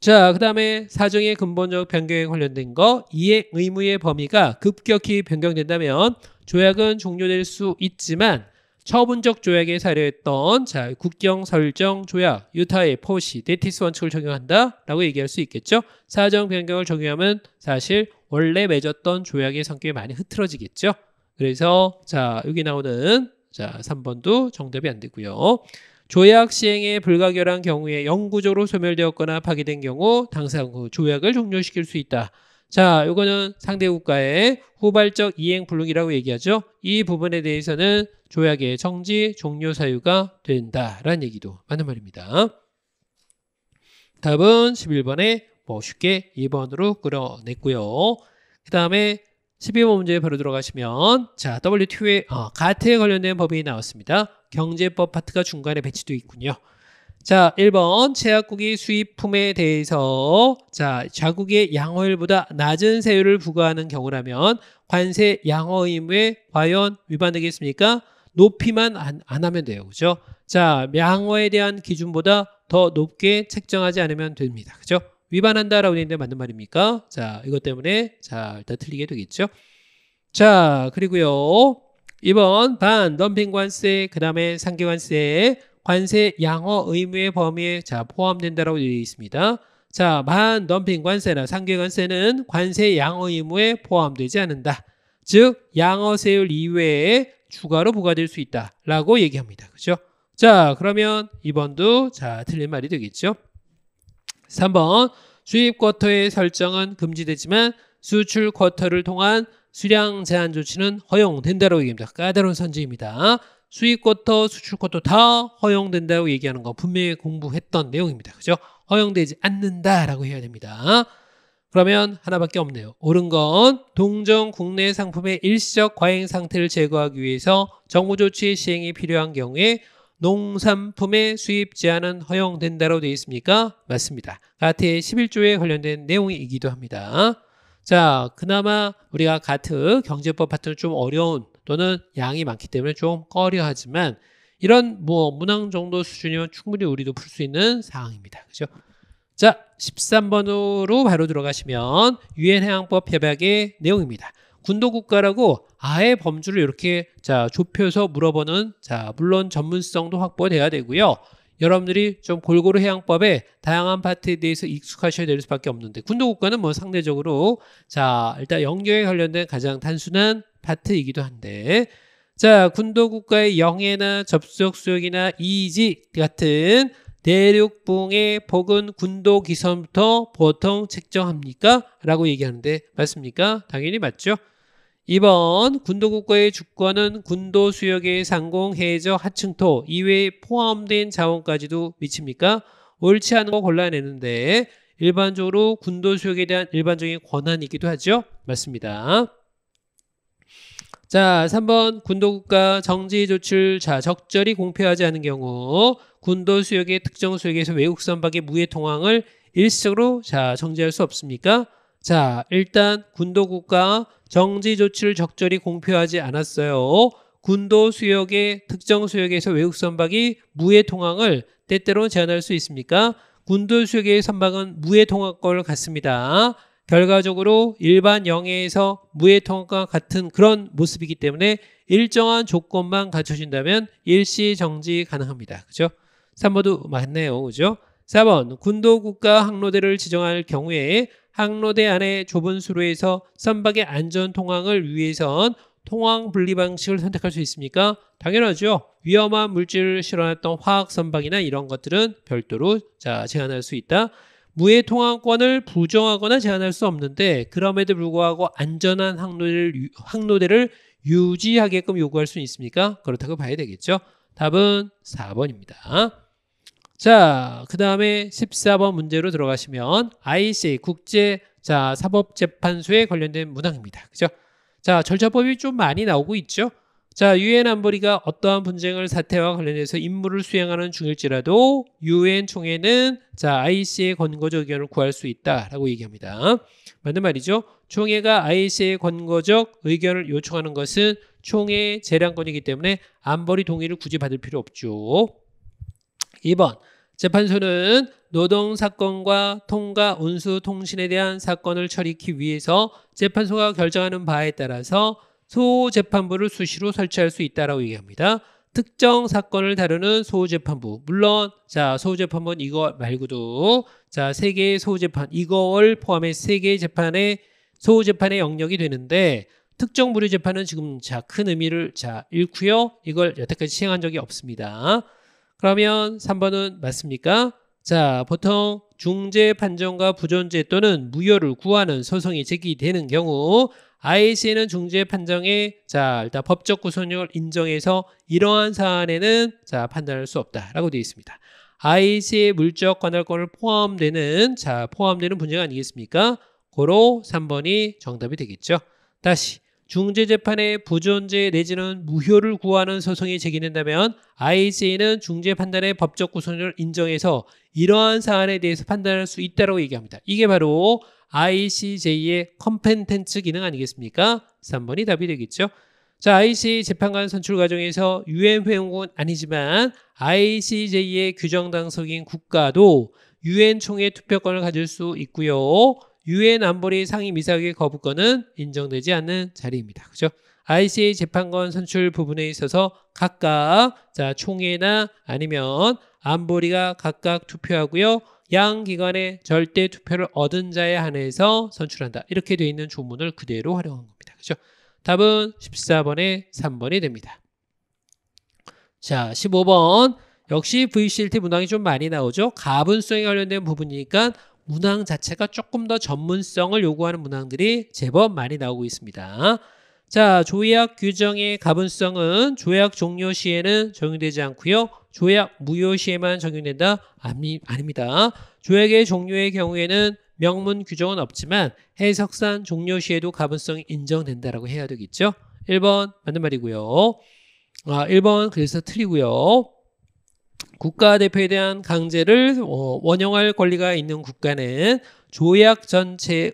자, 그 다음에 사정의 근본적 변경에 관련된 거 이행 의무의 범위가 급격히 변경된다면 조약은 종료될 수 있지만 처분적 조약에 사려했던자 국경 설정 조약 유타의 포시 데티스 원칙을 적용한다라고 얘기할 수 있겠죠. 사정 변경을 적용하면 사실 원래 맺었던 조약의 성격이 많이 흐트러지겠죠. 그래서 자 여기 나오는 자 3번도 정답이 안 되고요. 조약 시행에 불가결한 경우에 영구적으로 소멸되었거나 파기된 경우 당사국 조약을 종료시킬 수 있다. 자, 요거는 상대 국가의 후발적 이행 불능이라고 얘기하죠. 이 부분에 대해서는 조약의 정지 종료 사유가 된다라는 얘기도 맞는 말입니다. 답은 11번에 뭐 쉽게 2번으로 끌어냈고요. 그 다음에 12번 문제 에 바로 들어가시면 자 WTO의 어, 가태에 관련된 법이 나왔습니다. 경제법 파트가 중간에 배치되어 있군요. 자, 1번 제약국이 수입품에 대해서 자, 자국의 양호일보다 낮은 세율을 부과하는 경우라면 관세 양호 의무에 과연 위반되겠습니까? 높이만 안, 안 하면 돼요. 그죠? 자, 양호에 대한 기준보다 더 높게 책정하지 않으면 됩니다. 그죠? 위반한다라고 되는데 맞는 말입니까? 자, 이것 때문에 자, 일단 틀리게 되겠죠. 자, 그리고요. 2번 반 덤핑 관세, 그다음에 상계 관세 관세 양어 의무의 범위에 자포함된다고 되어 있습니다. 자, 만 넘핑 관세나 상계 관세는 관세 양어 의무에 포함되지 않는다. 즉 양어세율 이외에 추가로 부과될 수 있다라고 얘기합니다. 그죠? 자, 그러면 2번도 자, 틀린 말이 되겠죠? 3번 수입 쿼터의 설정은 금지되지만 수출 쿼터를 통한 수량 제한 조치는 허용된다라고 얘기합니다. 까다로운 선지입니다. 수입 쿼터, 수출 쿼터 다 허용된다고 얘기하는 거 분명히 공부했던 내용입니다. 그죠? 허용되지 않는다라고 해야 됩니다. 그러면 하나밖에 없네요. 옳은 건 동종 국내 상품의 일시적 과잉 상태를 제거하기 위해서 정부 조치 시행이 필요한 경우에 농산품의 수입 제한은 허용된다로 되어 있습니까? 맞습니다. 가트의 11조에 관련된 내용이기도 합니다. 자, 그나마 우리가 가트 경제법 파트는 좀 어려운 또는 양이 많기 때문에 좀 꺼려하지만 이런 뭐 문항 정도 수준이면 충분히 우리도 풀 수 있는 상황입니다. 그죠? 자, 13번으로 바로 들어가시면 유엔 해양법 협약의 내용입니다. 군도 국가라고 아예 범주를 이렇게 자, 좁혀서 물어보는 자, 물론 전문성도 확보돼야 되고요. 여러분들이 좀 골고루 해양법의 다양한 파트에 대해서 익숙하셔야 될 수밖에 없는데 군도 국가는 뭐 상대적으로 자, 일단 연교에 관련된 가장 단순한 파트이기도 한데 자 군도국가의 영해나 접속수역이나 이지 같은 대륙붕의 폭은 군도기선부터 보통 책정합니까? 라고 얘기하는데 맞습니까? 당연히 맞죠. 2번 군도국가의 주권은 군도수역의 상공, 해저, 하층토 이외에 포함된 자원까지도 미칩니까? 옳지 않은 거 골라내는데 일반적으로 군도수역에 대한 일반적인 권한이기도 하죠. 맞습니다. 자, 3번 군도국가 정지 조치를 자 적절히 공표하지 않은 경우 군도 수역의 특정 수역에서 외국 선박의 무해 통항을 일시적으로 자 정지할 수 없습니까? 자, 일단 군도국가 정지 조치를 적절히 공표하지 않았어요. 군도 수역의 특정 수역에서 외국 선박이 무해 통항을 때때로 제한할 수 있습니까? 군도 수역의 선박은 무해 통항권을 갖습니다. 결과적으로 일반 영해에서 무해 통합과 같은 그런 모습이기 때문에 일정한 조건만 갖춰진다면 일시 정지 가능합니다. 그죠? 3번도 맞네요. 그죠? 4번 군도 국가 항로대를 지정할 경우에 항로대 안에 좁은 수로에서 선박의 안전 통항을 위해선 통항 분리 방식을 선택할 수 있습니까? 당연하죠. 위험한 물질을 실어놨던 화학 선박이나 이런 것들은 별도로 자 제한할 수 있다. 무해 통항권을 부정하거나 제한할 수 없는데 그럼에도 불구하고 안전한 항로를, 항로대를 유지하게끔 요구할 수 있습니까? 그렇다고 봐야 되겠죠. 답은 4번입니다. 자, 그 다음에 14번 문제로 들어가시면 ICA 국제 자 사법재판소에 관련된 문항입니다. 그죠? 자 절차법이 좀 많이 나오고 있죠. 자, 유엔 안보리가 어떠한 분쟁을 사태와 관련해서 임무를 수행하는 중일지라도 유엔 총회는 자, IC의 권고적 의견을 구할 수 있다라고 얘기합니다. 맞는 말이죠. 총회가 IC의 권고적 의견을 요청하는 것은 총회 재량권이기 때문에 안보리 동의를 굳이 받을 필요 없죠. 2번. 재판소는 노동 사건과 통과 운수 통신에 대한 사건을 처리하기 위해서 재판소가 결정하는 바에 따라서 소재판부를 수시로 설치할 수 있다라고 얘기합니다. 특정 사건을 다루는 소재판부 물론 자 소재판부는 이거 말고도 자세 개의 소재판 이거를 포함해 세 개의 재판의 소재판의 영역이 되는데 특정 무료 재판은 지금 자큰 의미를 자 잃고요 이걸 여태까지 시행한 적이 없습니다. 그러면 3번은 맞습니까? 자 보통 중재 판정과 부존재 또는 무효를 구하는 소송이 제기되는 경우 IC는 중재 판정에 자 일단 법적 구속력을 인정해서 이러한 사안에는 자 판단할 수 없다라고 되어 있습니다. IC의 물적 관할권을 포함되는 자 포함되는 분야가 아니겠습니까? 고로 3번이 정답이 되겠죠. 다시 중재재판의 부존재 내지는 무효를 구하는 소송이 제기된다면 IC는 중재 판단의 법적 구속력을 인정해서 이러한 사안에 대해서 판단할 수 있다고 얘기합니다. 이게 바로 ICJ의 컴펜텐츠 기능 아니겠습니까? 3번이 답이 되겠죠. 자, ICJ 재판관 선출 과정에서 UN 회원국은 아니지만 ICJ의 규정 당석인 국가도 UN 총회 투표권을 가질 수 있고요. UN 안보리 상임 이사국의 거부권은 인정되지 않는 자리입니다. 그죠? ICJ 재판관 선출 부분에 있어서 각각 자 총회나 아니면 안보리가 각각 투표하고요. 양 기관의 절대 투표를 얻은 자에 한해서 선출한다. 이렇게 되어 있는 조문을 그대로 활용한 겁니다. 그죠? 답은 14번에 3번이 됩니다. 자, 15번. 역시 VCLT 문항이 좀 많이 나오죠. 가분성에 관련된 부분이니까 문항 자체가 조금 더 전문성을 요구하는 문항들이 제법 많이 나오고 있습니다. 자, 조약 규정의 가분성은 조약 종료 시에는 적용되지 않고요. 조약 무효 시에만 적용된다? 아니, 아닙니다. 조약의 종료의 경우에는 명문 규정은 없지만 해석상 종료 시에도 가분성이 인정된다라고 해야 되겠죠. 1번 맞는 말이고요. 아, 1번 그래서 틀리고요. 국가대표에 대한 강제를 어, 원형할 권리가 있는 국가는 조약 전체의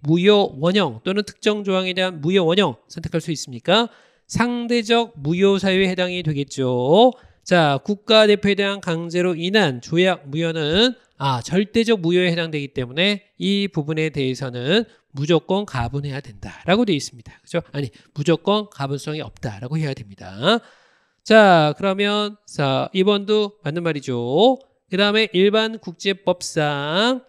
무효 원형 또는 특정 조항에 대한 무효 원형 선택할 수 있습니까? 상대적 무효 사유에 해당이 되겠죠. 자, 국가대표에 대한 강제로 인한 조약 무효는 아, 절대적 무효에 해당되기 때문에 이 부분에 대해서는 무조건 가분해야 된다라고 되어 있습니다. 그죠? 아니, 무조건 가분성이 없다라고 해야 됩니다. 자, 그러면 자, 이번도 맞는 말이죠. 그 다음에 일반 국제법상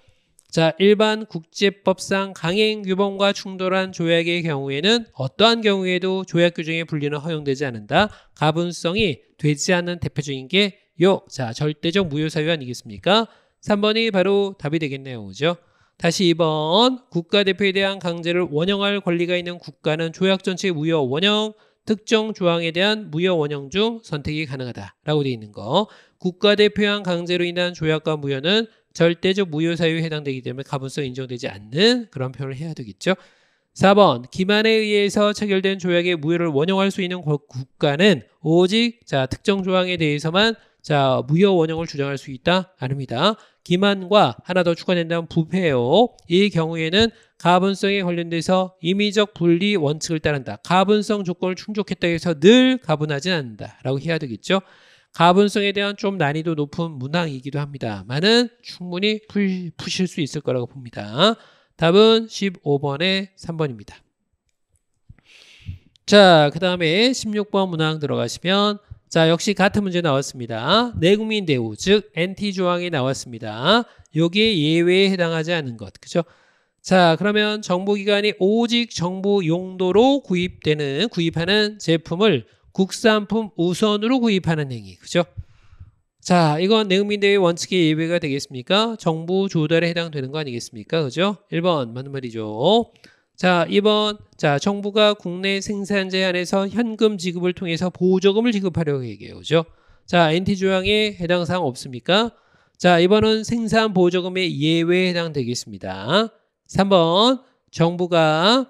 자, 일반 국제법상 강행 규범과 충돌한 조약의 경우에는 어떠한 경우에도 조약 규정의 분리는 허용되지 않는다. 가분성이 되지 않는 대표적인 게 요. 자, 절대적 무효 사유 아니겠습니까? 3번이 바로 답이 되겠네요. 그죠? 다시 2번 국가대표에 대한 강제를 원형할 권리가 있는 국가는 조약 전체 무효 원형 특정 조항에 대한 무효 원형 중 선택이 가능하다라고 되어 있는 거 국가대표한 강제로 인한 조약과 무효는 절대적 무효사유에 해당되기 때문에 가분성 인정되지 않는 그런 표현을 해야 되겠죠. 4번 기만에 의해서 체결된 조약의 무효를 원용할 수 있는 국가는 오직 자 특정 조항에 대해서만 자 무효 원용을 주장할 수 있다 아닙니다. 기만과 하나 더 추가된다면 부패요. 이 경우에는 가분성에 관련돼서 임의적 분리 원칙을 따른다. 가분성 조건을 충족했다 해서 늘 가분하진 않는다라고 해야 되겠죠. 가분성에 대한 좀 난이도 높은 문항이기도 합니다만은 충분히 푸실 수 있을 거라고 봅니다. 답은 15번에 3번입니다. 자, 그 다음에 16번 문항 들어가시면 자, 역시 같은 문제 나왔습니다. 내국민 대우, 즉 NT 조항이 나왔습니다. 여기에 예외에 해당하지 않은 것, 그죠? 자, 그러면 정보기관이 오직 정보 용도로 구입되는, 구입하는 제품을 국산품 우선으로 구입하는 행위. 그죠? 자, 이건 내국민대회 원칙의 예외가 되겠습니까? 정부 조달에 해당되는 거 아니겠습니까? 그죠? 1번, 맞는 말이죠. 자, 2번. 자, 정부가 국내 생산재 안에서 현금 지급을 통해서 보조금을 지급하려고 얘기해요. 그죠? 자, NT 조항에 해당 사항 없습니까? 자, 이번은 생산 보조금의 예외에 해당되겠습니다. 3번. 정부가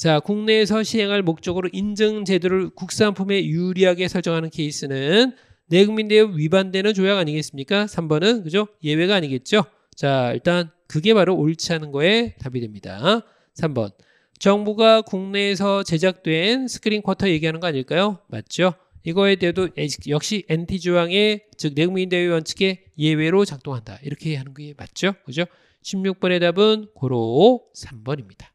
자, 국내에서 시행할 목적으로 인증 제도를 국산품에 유리하게 설정하는 케이스는 내국민 대우 위반되는 조약 아니겠습니까? 3번은 그죠? 예외가 아니겠죠? 자, 일단 그게 바로 옳지 않은 거에 답이 됩니다. 3번. 정부가 국내에서 제작된 스크린 쿼터 얘기하는 거 아닐까요? 맞죠? 이거에 대해도 역시 NT 조항의 즉 내국민 대우 원칙에 예외로 작동한다. 이렇게 하는 게 맞죠? 그죠? 16번의 답은 고로 3번입니다.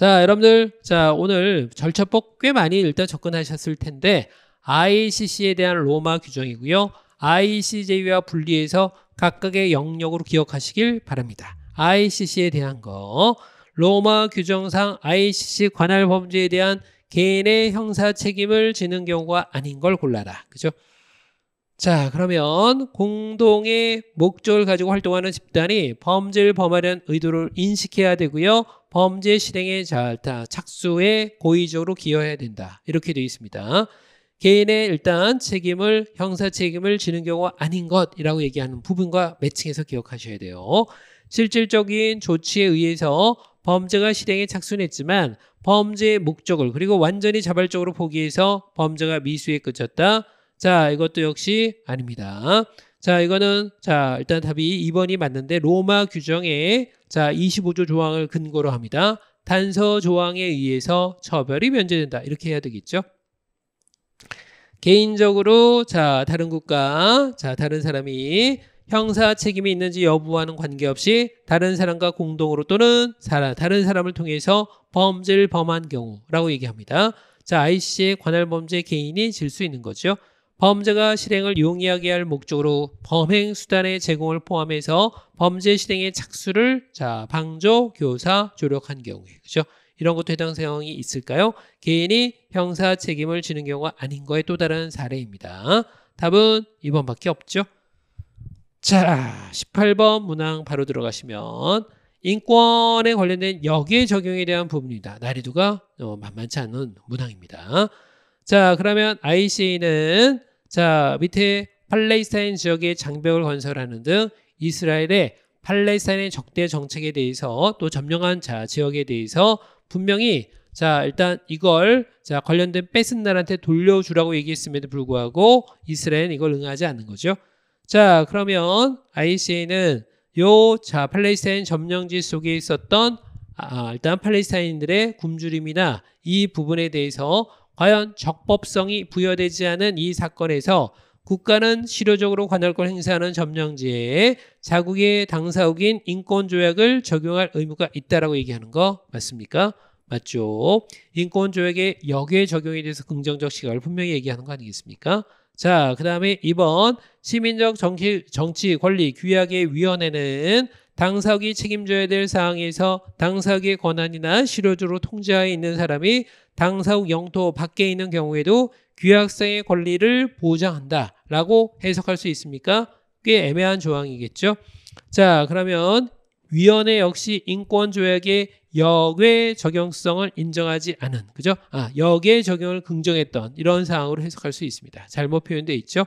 자, 여러분들, 자, 오늘 절차법 꽤 많이 일단 접근하셨을 텐데, ICC에 대한 로마 규정이고요. ICJ와 분리해서 각각의 영역으로 기억하시길 바랍니다. ICC에 대한 거. 로마 규정상 ICC 관할 범죄에 대한 개인의 형사 책임을 지는 경우가 아닌 걸 골라라. 그죠? 자, 그러면 공동의 목적을 가지고 활동하는 집단이 범죄를 범하려는 의도를 인식해야 되고요. 범죄 실행에 잘타 착수에 고의적으로 기여해야 된다. 이렇게 되어 있습니다. 개인의 일단 책임을 형사 책임을 지는 경우가 아닌 것이라고 얘기하는 부분과 매칭해서 기억하셔야 돼요. 실질적인 조치에 의해서 범죄가 실행에 착수했지만 범죄의 목적을 그리고 완전히 자발적으로 포기해서 범죄가 미수에 그쳤다. 자, 이것도 역시 아닙니다. 자, 이거는 자, 일단 답이 2번이 맞는데 로마 규정에 자, 25조 조항을 근거로 합니다. 단서 조항에 의해서 처벌이 면제된다. 이렇게 해야 되겠죠? 개인적으로 자, 다른 국가, 자, 다른 사람이 형사 책임이 있는지 여부와는 관계없이 다른 사람과 공동으로 또는 사람, 다른 사람을 통해서 범죄를 범한 경우라고 얘기합니다. 자, I씨의 관할 범죄 개인이 질 수 있는 거죠. 범죄가 실행을 용이하게 할 목적으로 범행 수단의 제공을 포함해서 범죄 실행의 착수를 자 방조, 교사, 조력한 경우에 그죠? 이런 것도 해당 사항이 있을까요? 개인이 형사 책임을 지는 경우가 아닌 거에또 다른 사례입니다. 답은 2번밖에 없죠. 자, 18번 문항 바로 들어가시면 인권에 관련된 여기에 적용에 대한 부분이다. 난이도가 어, 만만치 않은 문항입니다. 자, 그러면 IC는 자, 밑에 팔레스타인 지역에 장벽을 건설하는 등 이스라엘의 팔레스타인의 적대 정책에 대해서 또 점령한 자 지역에 대해서 분명히 자 일단 이걸 자 관련된 뺏은 나라한테 돌려주라고 얘기했음에도 불구하고 이스라엘은 이걸 응하지 않는 거죠. 자 그러면 ICA는 요 자 팔레스타인 점령지 속에 있었던 아, 아, 일단 팔레스타인들의 굶주림이나 이 부분에 대해서 과연 적법성이 부여되지 않은 이 사건에서 국가는 실효적으로 관할권 행사하는 점령지에 자국의 당사국인 인권조약을 적용할 의무가 있다라고 얘기하는 거 맞습니까? 맞죠? 인권조약의 역외 적용에 대해서 긍정적 시각을 분명히 얘기하는 거 아니겠습니까? 자, 그 다음에 2번 시민적 정치, 정치 권리 규약의 위원회는 당사국이 책임져야 될 사항에서 당사국의 권한이나 실효주로 통제하에 있는 사람이 당사국 영토 밖에 있는 경우에도 규약상의 권리를 보장한다라고 해석할 수 있습니까? 꽤 애매한 조항이겠죠. 자, 그러면 위원회 역시 인권조약의 역외 적용성을 인정하지 않은, 그죠? 아, 역의 적용을 긍정했던 이런 사항으로 해석할 수 있습니다. 잘못 표현돼 있죠?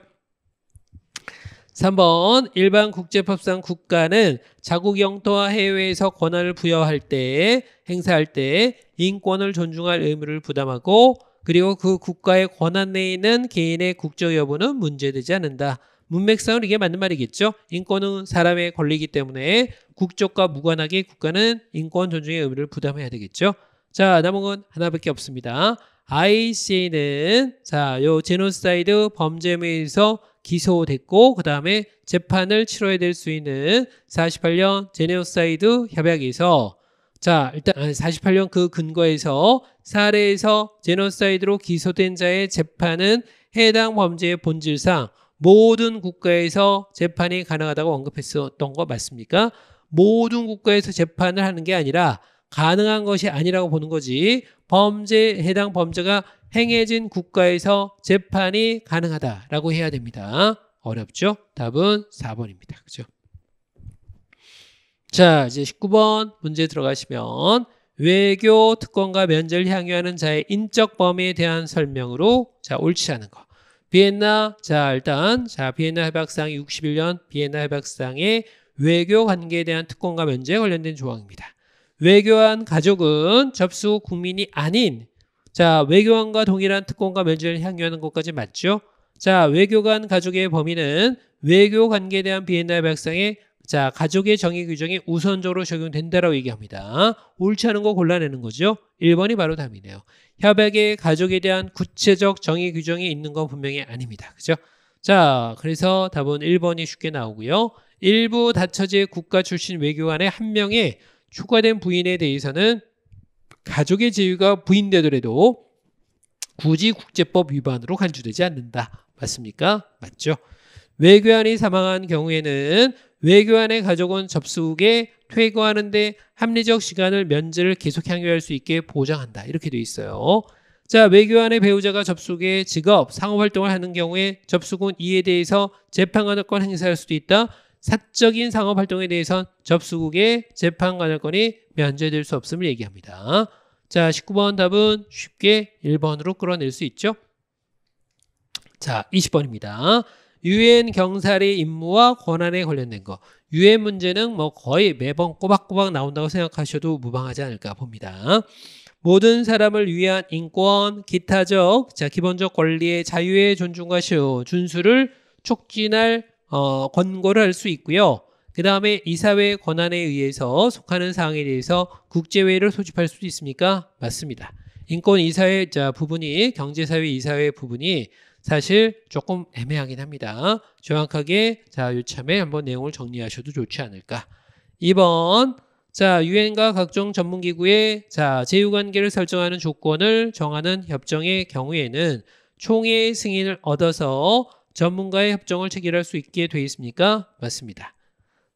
3번 일반 국제법상 국가는 자국 영토와 해외에서 권한을 부여할 때 행사할 때 인권을 존중할 의무를 부담하고 그리고 그 국가의 권한 내에 있는 개인의 국적 여부는 문제되지 않는다. 문맥상으로 이게 맞는 말이겠죠. 인권은 사람의 권리이기 때문에 국적과 무관하게 국가는 인권 존중의 의무를 부담해야 되겠죠. 자 남은 건 하나밖에 없습니다. IC는 자요 제노사이드 범죄에 의해서 기소됐고 그 다음에 재판을 치러야 될 수 있는 48년 제네오사이드 협약에서 자 일단 48년 그 근거에서 사례에서 제네오사이드로 기소된 자의 재판은 해당 범죄의 본질상 모든 국가에서 재판이 가능하다고 언급했었던 거 맞습니까? 모든 국가에서 재판을 하는 게 아니라 가능한 것이 아니라고 보는 거지 범죄 해당 범죄가 행해진 국가에서 재판이 가능하다라고 해야 됩니다. 어렵죠? 답은 4번입니다. 그죠? 자, 이제 19번 문제 들어가시면 외교 특권과 면제를 향유하는 자의 인적 범위에 대한 설명으로 자, 옳지 않은 거. 비엔나 자, 일단 자, 비엔나 협약상 61년 비엔나 협약상의 외교 관계에 대한 특권과 면제에 관련된 조항입니다. 외교안 가족은 접수 국민이 아닌 자, 외교관과 동일한 특권과 면제를 향유하는 것까지 맞죠? 자, 외교관 가족의 범위는 외교 관계에 대한 비엔나 협약상의 자, 가족의 정의 규정이 우선적으로 적용된다라고 얘기합니다. 옳지 않은 거 골라내는 거죠. 1번이 바로 답이네요. 협약에 가족에 대한 구체적 정의 규정이 있는 건 분명히 아닙니다. 그죠? 자, 그래서 답은 1번이 쉽게 나오고요. 일부 다처제 국가 출신 외교관의 한 명의 추가된 부인에 대해서는 가족의 제휴가 부인되더라도 굳이 국제법 위반으로 간주되지 않는다. 맞습니까? 맞죠. 외교안이 사망한 경우에는 외교안의 가족은 접수국에 퇴거하는데 합리적 시간을 면제를 계속 향유할 수 있게 보장한다. 이렇게 돼 있어요. 자, 외교안의 배우자가 접수국에 직업, 상업활동을 하는 경우에 접수국 이에 대해서 재판관여권 행사할 수도 있다. 사적인 상업활동에 대해서는 접수국의 재판관여권이 면제될 수 없음을 얘기합니다. 자, 19번 답은 쉽게 1번으로 끌어낼 수 있죠. 자, 20번입니다. 유엔 경찰의 임무와 권한에 관련된 거. 유엔 문제는 뭐 거의 매번 꼬박꼬박 나온다고 생각하셔도 무방하지 않을까 봅니다. 모든 사람을 위한 인권, 기타적, 자, 기본적 권리의 자유의 존중과 시효, 준수를 촉진할 어, 권고를 할 수 있고요. 그 다음에 이사회 권한에 의해서 속하는 사항에 대해서 국제회의를 소집할 수 있습니까? 맞습니다. 인권이사회 자 부분이 경제사회 이사회 부분이 사실 조금 애매하긴 합니다. 정확하게 자 요참에 한번 내용을 정리하셔도 좋지 않을까. 2번 자 유엔과 각종 전문기구의 자 제휴관계를 설정하는 조건을 정하는 협정의 경우에는 총회의 승인을 얻어서 전문가의 협정을 체결할 수 있게 돼 있습니까? 맞습니다.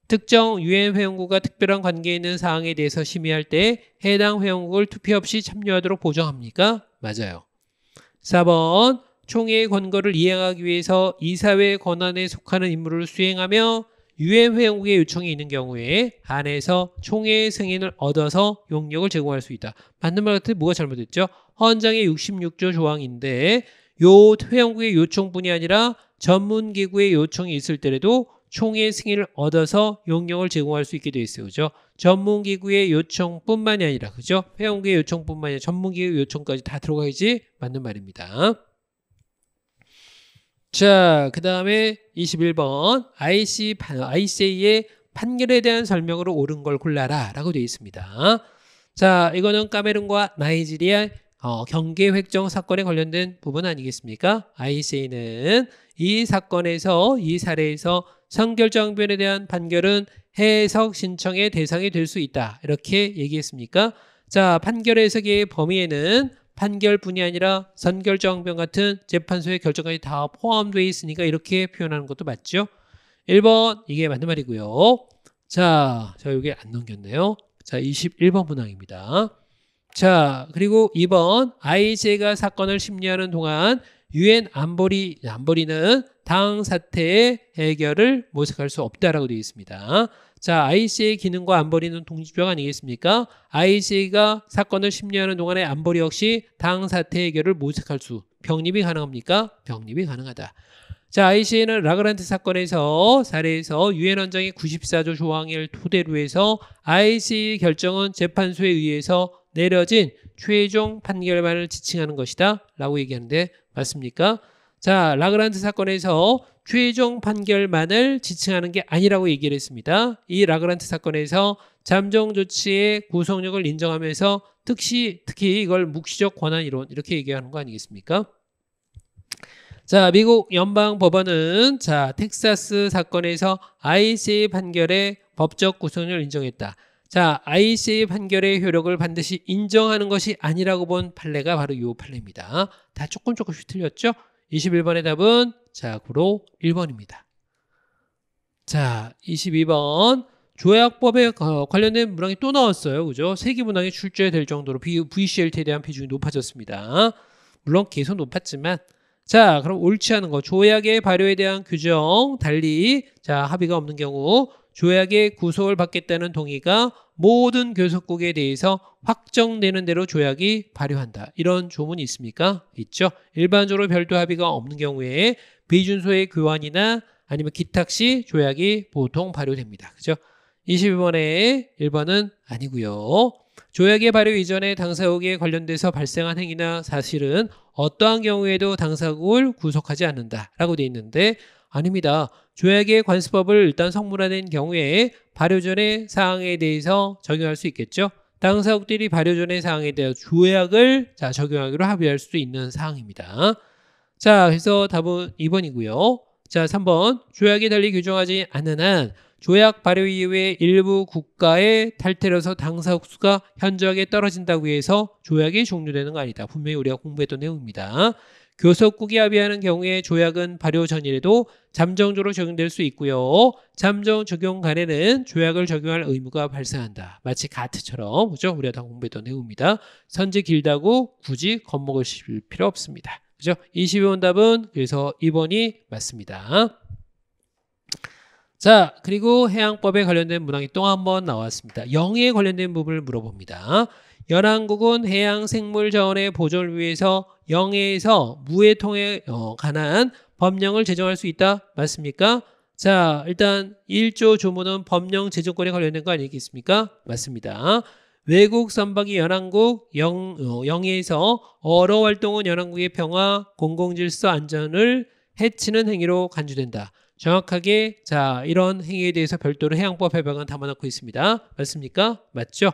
특정 유엔 회원국과 특별한 관계 있는 사항에 대해서 심의할 때 해당 회원국을 투표 없이 참여하도록 보정합니까? 맞아요. 4번 총회의 권고를 이행하기 위해서 이사회 권한에 속하는 임무를 수행하며 유엔 회원국의 요청이 있는 경우에 안에서 총회의 승인을 얻어서 용역을 제공할 수 있다. 맞는 말 같은 뭐가 잘못됐죠? 헌장의 66조 조항인데 요 회원국의 요청뿐이 아니라 전문기구의 요청이 있을 때라도 총의 승인을 얻어서 용역을 제공할 수 있게 되어 있어요. 그죠? 전문기구의 요청뿐만이 아니라, 그죠? 회원국의 요청뿐만이 아니라 전문기구 요청까지 다 들어가야지 맞는 말입니다. 자, 그 다음에 21번 IC, ICA의 판결에 대한 설명으로 옳은 걸 골라라 라고 되어 있습니다. 자, 이거는 까메룬과 나이지리아 어, 경계 획정 사건에 관련된 부분 아니겠습니까? ICA는 이 사건에서, 이 사례에서 선결정변에 대한 판결은 해석 신청의 대상이 될 수 있다. 이렇게 얘기했습니까? 자, 판결 해석의 범위에는 판결뿐이 아니라 선결정변 같은 재판소의 결정까지 다 포함되어 있으니까 이렇게 표현하는 것도 맞죠? 1번 이게 맞는 말이고요. 자, 저 여기 안 넘겼네요. 자, 21번 문항입니다. 자, 그리고 2번 아이제가 사건을 심리하는 동안 유엔 안보리 안보리는 당 사태의 해결을 모색할 수 없다라고 되어 있습니다. 자, IC의 기능과 안보리는 동시벽 아니겠습니까? IC가 사건을 심리하는 동안에 안보리 역시 당 사태 해결을 모색할 수 병립이 가능합니까? 병립이 가능하다. 자, IC는 라그란트 사건에서 사례에서 유엔 원장의 94조 조항을 토대로 해서 IC 결정은 재판소에 의해서 내려진 최종 판결만을 지칭하는 것이다 라고 얘기하는데 맞습니까? 자 라그란트 사건에서 최종 판결만을 지칭하는 게 아니라고 얘기를 했습니다. 이 라그란트 사건에서 잠정 조치의 구속력을 인정하면서 특시, 특히 이걸 묵시적 권한 이론 이렇게 얘기하는 거 아니겠습니까? 자, 미국 연방 법원은 자, 텍사스 사건에서 i c 판결의 법적 구속력을 인정했다. 자, IC의 판결의 효력을 반드시 인정하는 것이 아니라고 본 판례가 바로 이 판례입니다. 다 조금 조금씩 틀렸죠? 21번의 답은 자, 구로 1번입니다. 자, 22번. 조약법에 관련된 문항이 또 나왔어요. 그죠? 세기 문항이 출제될 정도로 VCLT에 대한 비중이 높아졌습니다. 물론 계속 높았지만 자, 그럼 옳지 않은 거. 조약의 발효에 대한 규정 달리 자, 합의가 없는 경우 조약의 구속을 받겠다는 동의가 모든 교섭국에 대해서 확정되는 대로 조약이 발효한다. 이런 조문이 있습니까? 있죠. 일반적으로 별도 합의가 없는 경우에 비준소의 교환이나 아니면 기탁 시 조약이 보통 발효됩니다. 그죠? 22번에 1번은 아니고요. 조약의 발효 이전에 당사국에 관련돼서 발생한 행위나 사실은 어떠한 경우에도 당사국을 구속하지 않는다라고 돼 있는데 아닙니다. 조약의 관습법을 일단 성문화된 경우에 발효전의 사항에 대해서 적용할 수 있겠죠. 당 사국들이 발효전의 사항에 대해 조약을 자, 적용하기로 합의할 수 있는 사항입니다. 자, 그래서 답은 2번이고요. 자, 3번. 조약이 달리 규정하지 않는 한 조약 발효 이후에 일부 국가의 탈퇴로서 당사국수가 현저하게 떨어진다고 해서 조약이 종료되는 거 아니다. 분명히 우리가 공부했던 내용입니다. 교섭국이 합의하는 경우에 조약은 발효 전일에도 잠정적으로 적용될 수 있고요. 잠정 적용 간에는 조약을 적용할 의무가 발생한다. 마치 가트처럼 그죠? 우리가 다 공부했던 내용입니다. 선지 길다고 굳이 겁먹으실 필요 없습니다. 그죠? 22번 답은 그래서 2번이 맞습니다. 자, 그리고 해양법에 관련된 문항이 또 한 번 나왔습니다. 영에 관련된 부분을 물어봅니다. 열왕국은 해양 생물 자원의 보존을 위해서 영해에서 무해 통해 어, 관한 법령을 제정할 수 있다. 맞습니까? 자, 일단 1조 조문은 법령 제정권에 관련된 거 아니겠습니까? 맞습니다. 외국 선박이 연안국 영, 어, 영해에서 어로 활동은 연안국의 평화, 공공질서 안전을 해치는 행위로 간주된다. 정확하게 자 이런 행위에 대해서 별도로 해양법 해방은 담아놓고 있습니다. 맞습니까? 맞죠?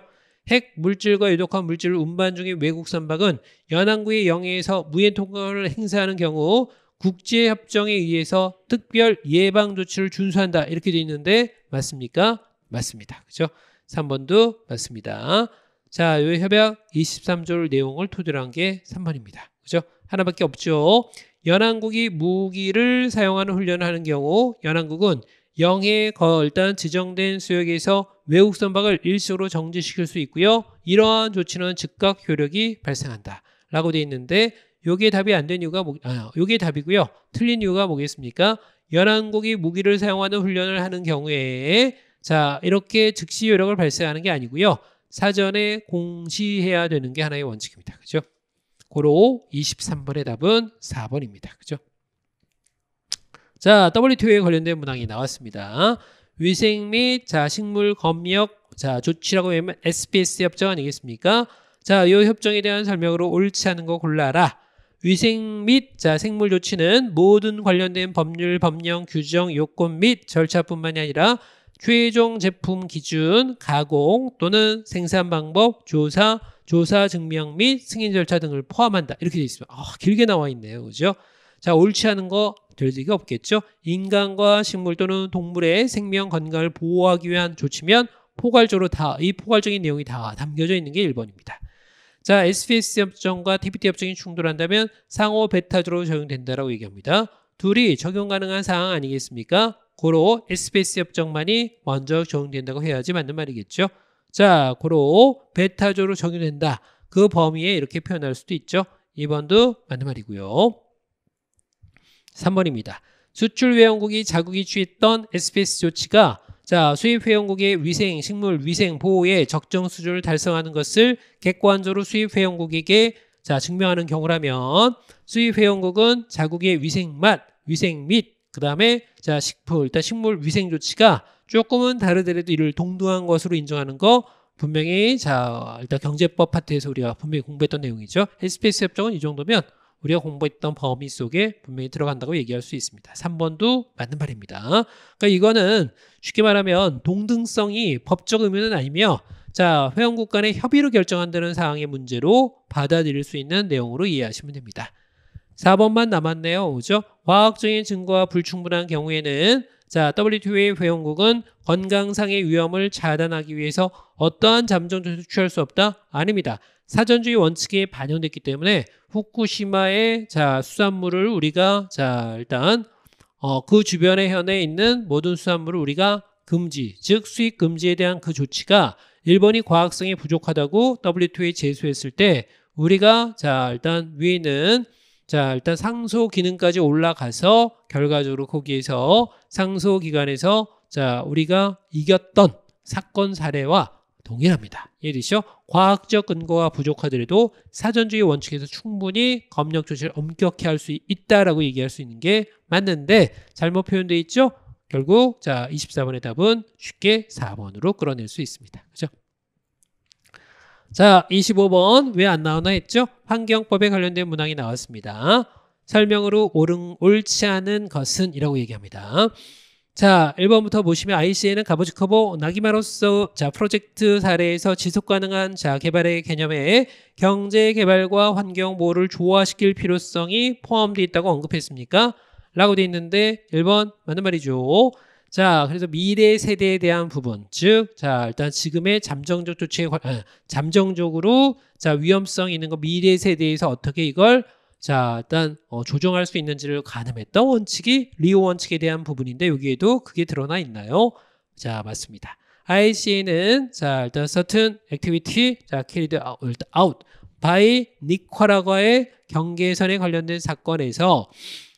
핵 물질과 유독한 물질을 운반 중인 외국 선박은 연안구의 영해에서 무엔 통과를 행사하는 경우 국제 협정에 의해서 특별 예방 조치를 준수한다 이렇게 돼 있는데 맞습니까? 맞습니다. 그죠? 3번도 맞습니다. 자, 요 협약 23조를 내용을 토대로 한 게 3번입니다. 그죠? 하나밖에 없죠. 연안국이 무기를 사용하는 훈련을 하는 경우 연안국은 영해에 걸단 지정된 수역에서 외국 선박을 일시적으로 정지시킬 수 있고요. 이러한 조치는 즉각 효력이 발생한다. 라고 돼 있는데 요게 답이 안 된 이유가 뭐, 아, 요게 답이고요. 틀린 이유가 뭐겠습니까? 연안국이 무기를 사용하는 훈련을 하는 경우에 자 이렇게 즉시 효력을 발생하는 게 아니고요. 사전에 공시해야 되는 게 하나의 원칙입니다. 그죠? 고로 23번의 답은 4번입니다. 그죠? 자, WTO에 관련된 문항이 나왔습니다. 위생 및 자, 식물 검역 자, 조치라고 하면 SPS 협정 아니겠습니까? 자, 이 협정에 대한 설명으로 옳지 않은 거 골라라. 위생 및 자, 생물 조치는 모든 관련된 법률, 법령, 규정, 요건 및 절차뿐만이 아니라 최종 제품 기준, 가공 또는 생산 방법, 조사, 조사 증명 및 승인 절차 등을 포함한다. 이렇게 돼 있습니다. 아, 길게 나와 있네요. 그죠? 자, 옳지 않은 거될 리가 없겠죠. 인간과 식물 또는 동물의 생명 건강을 보호하기 위한 조치면 포괄적으로 다 이 포괄적인 내용이 다 담겨져 있는 게 1번입니다. 자, SPS 협정과 TPT 협정이 충돌한다면 상호 배타적으로 적용된다라고 얘기합니다. 둘이 적용 가능한 사항 아니겠습니까? 고로 SPS 협정만이 먼저 적용된다고 해야지 맞는 말이겠죠. 자, 고로 베타적으로 적용된다. 그 범위에 이렇게 표현할 수도 있죠. 2번도 맞는 말이고요. 3번입니다. 수출 회원국이 자국이 취했던 SPS 조치가 자, 수입 회원국의 위생, 식물 위생 보호에 적정 수준을 달성하는 것을 객관적으로 수입 회원국에게 자, 증명하는 경우라면 수입 회원국은 자국의 위생 맛, 위생 및 그다음에 자, 식품 일단 식물 위생 조치가 조금은 다르더라도 이를 동등한 것으로 인정하는 거 분명히 자, 일단 경제법 파트에서 우리가 분명히 공부했던 내용이죠. 헬스페이스 협정은 이 정도면 우리가 공부했던 범위 속에 분명히 들어간다고 얘기할 수 있습니다. 3번도 맞는 말입니다. 그러니까 이거는 쉽게 말하면 동등성이 법적 의미는 아니며 자 회원국 간의 협의로 결정한다는 사항의 문제로 받아들일 수 있는 내용으로 이해하시면 됩니다. 4번만 남았네요. 오죠? 과학적인 증거와 불충분한 경우에는 자, WTO의 회원국은 건강상의 위험을 차단하기 위해서 어떠한 잠정조치도 취할 수 없다? 아닙니다. 사전주의 원칙에 반영됐기 때문에 후쿠시마의 자 수산물을 우리가 자 일단 어, 그 주변의 현에 있는 모든 수산물을 우리가 금지, 즉 수입 금지에 대한 그 조치가 일본이 과학성이 부족하다고 WTO에 제소했을 때 우리가 자 일단 위에는 자 일단 상소 기능까지 올라가서 결과적으로 거기에서 상소 기관에서 자 우리가 이겼던 사건 사례와 동일합니다. 이해되시죠? 과학적 근거가 부족하더라도 사전주의 원칙에서 충분히 검역 조치를 엄격히 할 수 있다라고 얘기할 수 있는 게 맞는데 잘못 표현돼 있죠? 결국 자 24번의 답은 쉽게 4번으로 끌어낼 수 있습니다. 그죠? 자 25번 왜 안 나오나 했죠? 환경법에 관련된 문항이 나왔습니다. 설명으로 옳은 옳지 않은 것은 이라고 얘기합니다. 자, 1번부터 보시면 ICA는 값오지 커버 나기마로서 자, 프로젝트 사례에서 지속 가능한 자, 개발의 개념에 경제 개발과 환경 보호를 조화시킬 필요성이 포함되어 있다고 언급했습니까? 라고 돼 있는데 1번 맞는 말이죠. 자, 그래서 미래 세대에 대한 부분, 즉, 자, 일단 지금의 잠정적 조치에, 아, 잠정적으로, 자, 위험성 있는 거 미래 세대에서 어떻게 이걸 자, 일단 어, 조정할 수 있는지를 가늠했던 원칙이 리오 원칙에 대한 부분인데 여기에도 그게 드러나 있나요? 자, 맞습니다. IC는 자, 일단 certain activity 자, carried out, out by 니콰라과의 경계선에 관련된 사건에서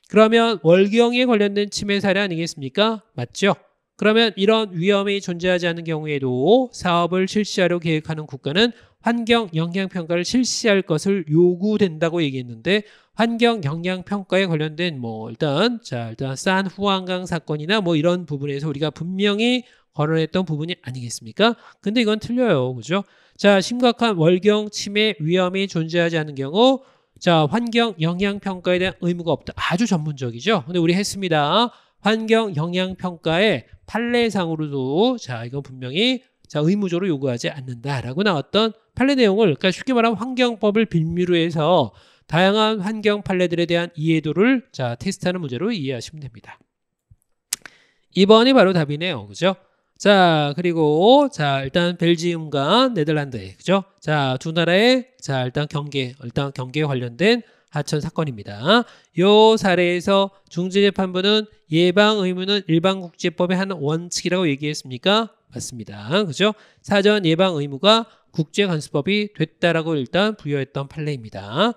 그러면 월경에 관련된 침해 사례 아니겠습니까? 맞죠? 그러면 이런 위험이 존재하지 않은 경우에도 사업을 실시하려 계획하는 국가는 환경 영향 평가를 실시할 것을 요구된다고 얘기했는데 환경 영향 평가에 관련된 뭐 일단 자 일단 싼 후안강 사건이나 뭐 이런 부분에서 우리가 분명히 거론했던 부분이 아니겠습니까? 근데 이건 틀려요. 그죠? 자, 심각한 월경 침해 위험이 존재하지 않는 경우 자, 환경 영향 평가에 대한 의무가 없다. 아주 전문적이죠. 근데 우리 했습니다. 환경 영향 평가의 판례상으로도 자, 이건 분명히 자, 의무적으로 요구하지 않는다라고 나왔던 판례 내용을 그러니까 쉽게 말하면 환경법을 빌미로 해서 다양한 환경 판례들에 대한 이해도를 자 테스트하는 문제로 이해하시면 됩니다. 2번이 바로 답이네요. 그죠? 자, 그리고 자, 일단 벨지움과 네덜란드의 그죠? 자, 두 나라의 자, 일단 경계, 일단 경계에 관련된 하천 사건입니다. 요 사례에서 중재재판부는 예방 의무는 일반 국제법의 한 원칙이라고 얘기했습니까? 맞습니다. 그죠? 사전 예방 의무가 국제 간수법이 됐다라고 일단 부여했던 판례입니다.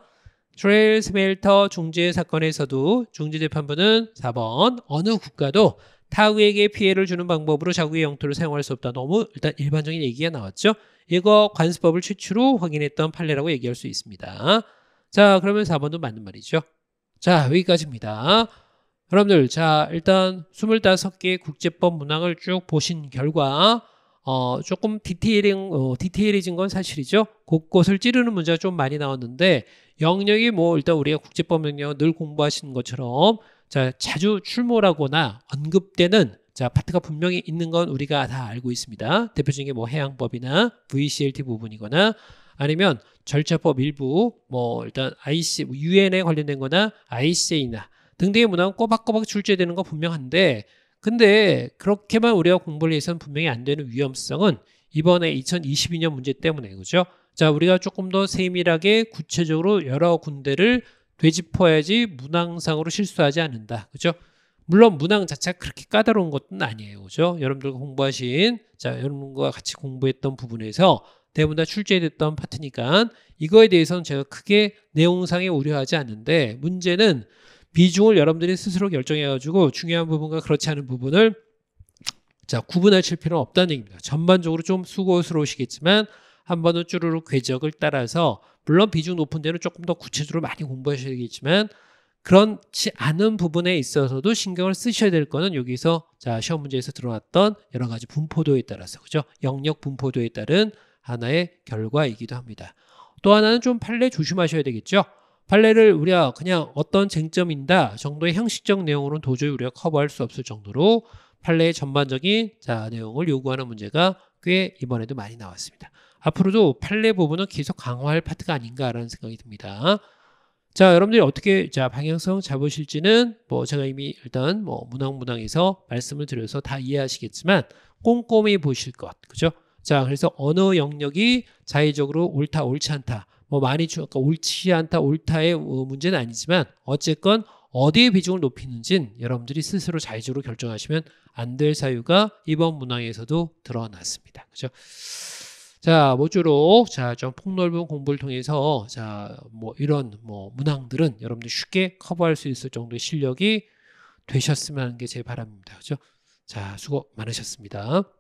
트레일 스멜터 중재 사건에서도 중재 재판부는 4번 어느 국가도 타국에게 피해를 주는 방법으로 자국의 영토를 사용할 수 없다. 너무 일단 일반적인 얘기가 나왔죠. 이거 관습법을 최초로 확인했던 판례라고 얘기할 수 있습니다. 자, 그러면 4번도 맞는 말이죠. 자, 여기까지입니다. 여러분들, 자, 일단 25개 국제법 문항을 쭉 보신 결과 어, 조금 디테일링, 어, 디테일해진 건 사실이죠. 곳곳을 찌르는 문제가 좀 많이 나왔는데 영역이 뭐 일단 우리가 국제법 영역 늘 공부하시는 것처럼 자, 자주 출몰하거나 언급되는 자, 파트가 분명히 있는 건 우리가 다 알고 있습니다. 대표적인 게 뭐 해양법이나 VCLT 부분이거나 아니면 절차법 일부 뭐 일단 IC UN에 관련된 거나 ICA나 등등의 문항 꼬박꼬박 출제되는 거 분명한데 근데 그렇게만 우리가 공부를 해서는 분명히 안 되는 위험성은 이번에 2022년 문제 때문에 그죠? 자, 우리가 조금 더 세밀하게 구체적으로 여러 군데를 되짚어야지 문항상으로 실수하지 않는다. 그죠? 물론 문항 자체가 그렇게 까다로운 것은 아니에요. 그죠? 여러분들과 공부하신, 자, 여러분과 같이 공부했던 부분에서 대부분 다 출제됐던 파트니까 이거에 대해서는 제가 크게 내용상에 우려하지 않는데 문제는 비중을 여러분들이 스스로 결정해가지고 중요한 부분과 그렇지 않은 부분을 자 구분하실 필요는 없다는 얘기입니다. 전반적으로 좀 수고스러우시겠지만 한 번은 쭈루룩 궤적을 따라서 물론 비중 높은 데는 조금 더 구체적으로 많이 공부하셔야겠지만 되 그렇지 않은 부분에 있어서도 신경을 쓰셔야 될 거는 여기서 자 시험 문제에서 들어왔던 여러 가지 분포도에 따라서 그죠 영역 분포도에 따른 하나의 결과이기도 합니다. 또 하나는 좀 판례 조심하셔야 되겠죠. 판례를 우리가 그냥 어떤 쟁점인다 정도의 형식적 내용으로는 도저히 우리가 커버할 수 없을 정도로 판례의 전반적인 자 내용을 요구하는 문제가 꽤 이번에도 많이 나왔습니다. 앞으로도 판례 부분은 계속 강화할 파트가 아닌가라는 생각이 듭니다. 자, 여러분들이 어떻게 자 방향성 잡으실지는 뭐 제가 이미 일단 뭐 문항 문항에서 말씀을 드려서 다 이해하시겠지만 꼼꼼히 보실 것, 그죠? 자, 그래서 언어 영역이 자의적으로 옳다 옳지 않다 뭐 많이 주, 그러니까 옳지 않다, 옳다의 어, 문제는 아니지만 어쨌건 어디에 비중을 높이는진 여러분들이 스스로 자의적으로 결정하시면 안 될 사유가 이번 문항에서도 드러났습니다. 그죠? 자, 모쪼록 자, 좀 폭넓은 공부를 통해서 자, 뭐 이런 뭐 문항들은 여러분들 쉽게 커버할 수 있을 정도의 실력이 되셨으면 하는 게 제 바람입니다. 그죠? 자, 수고 많으셨습니다.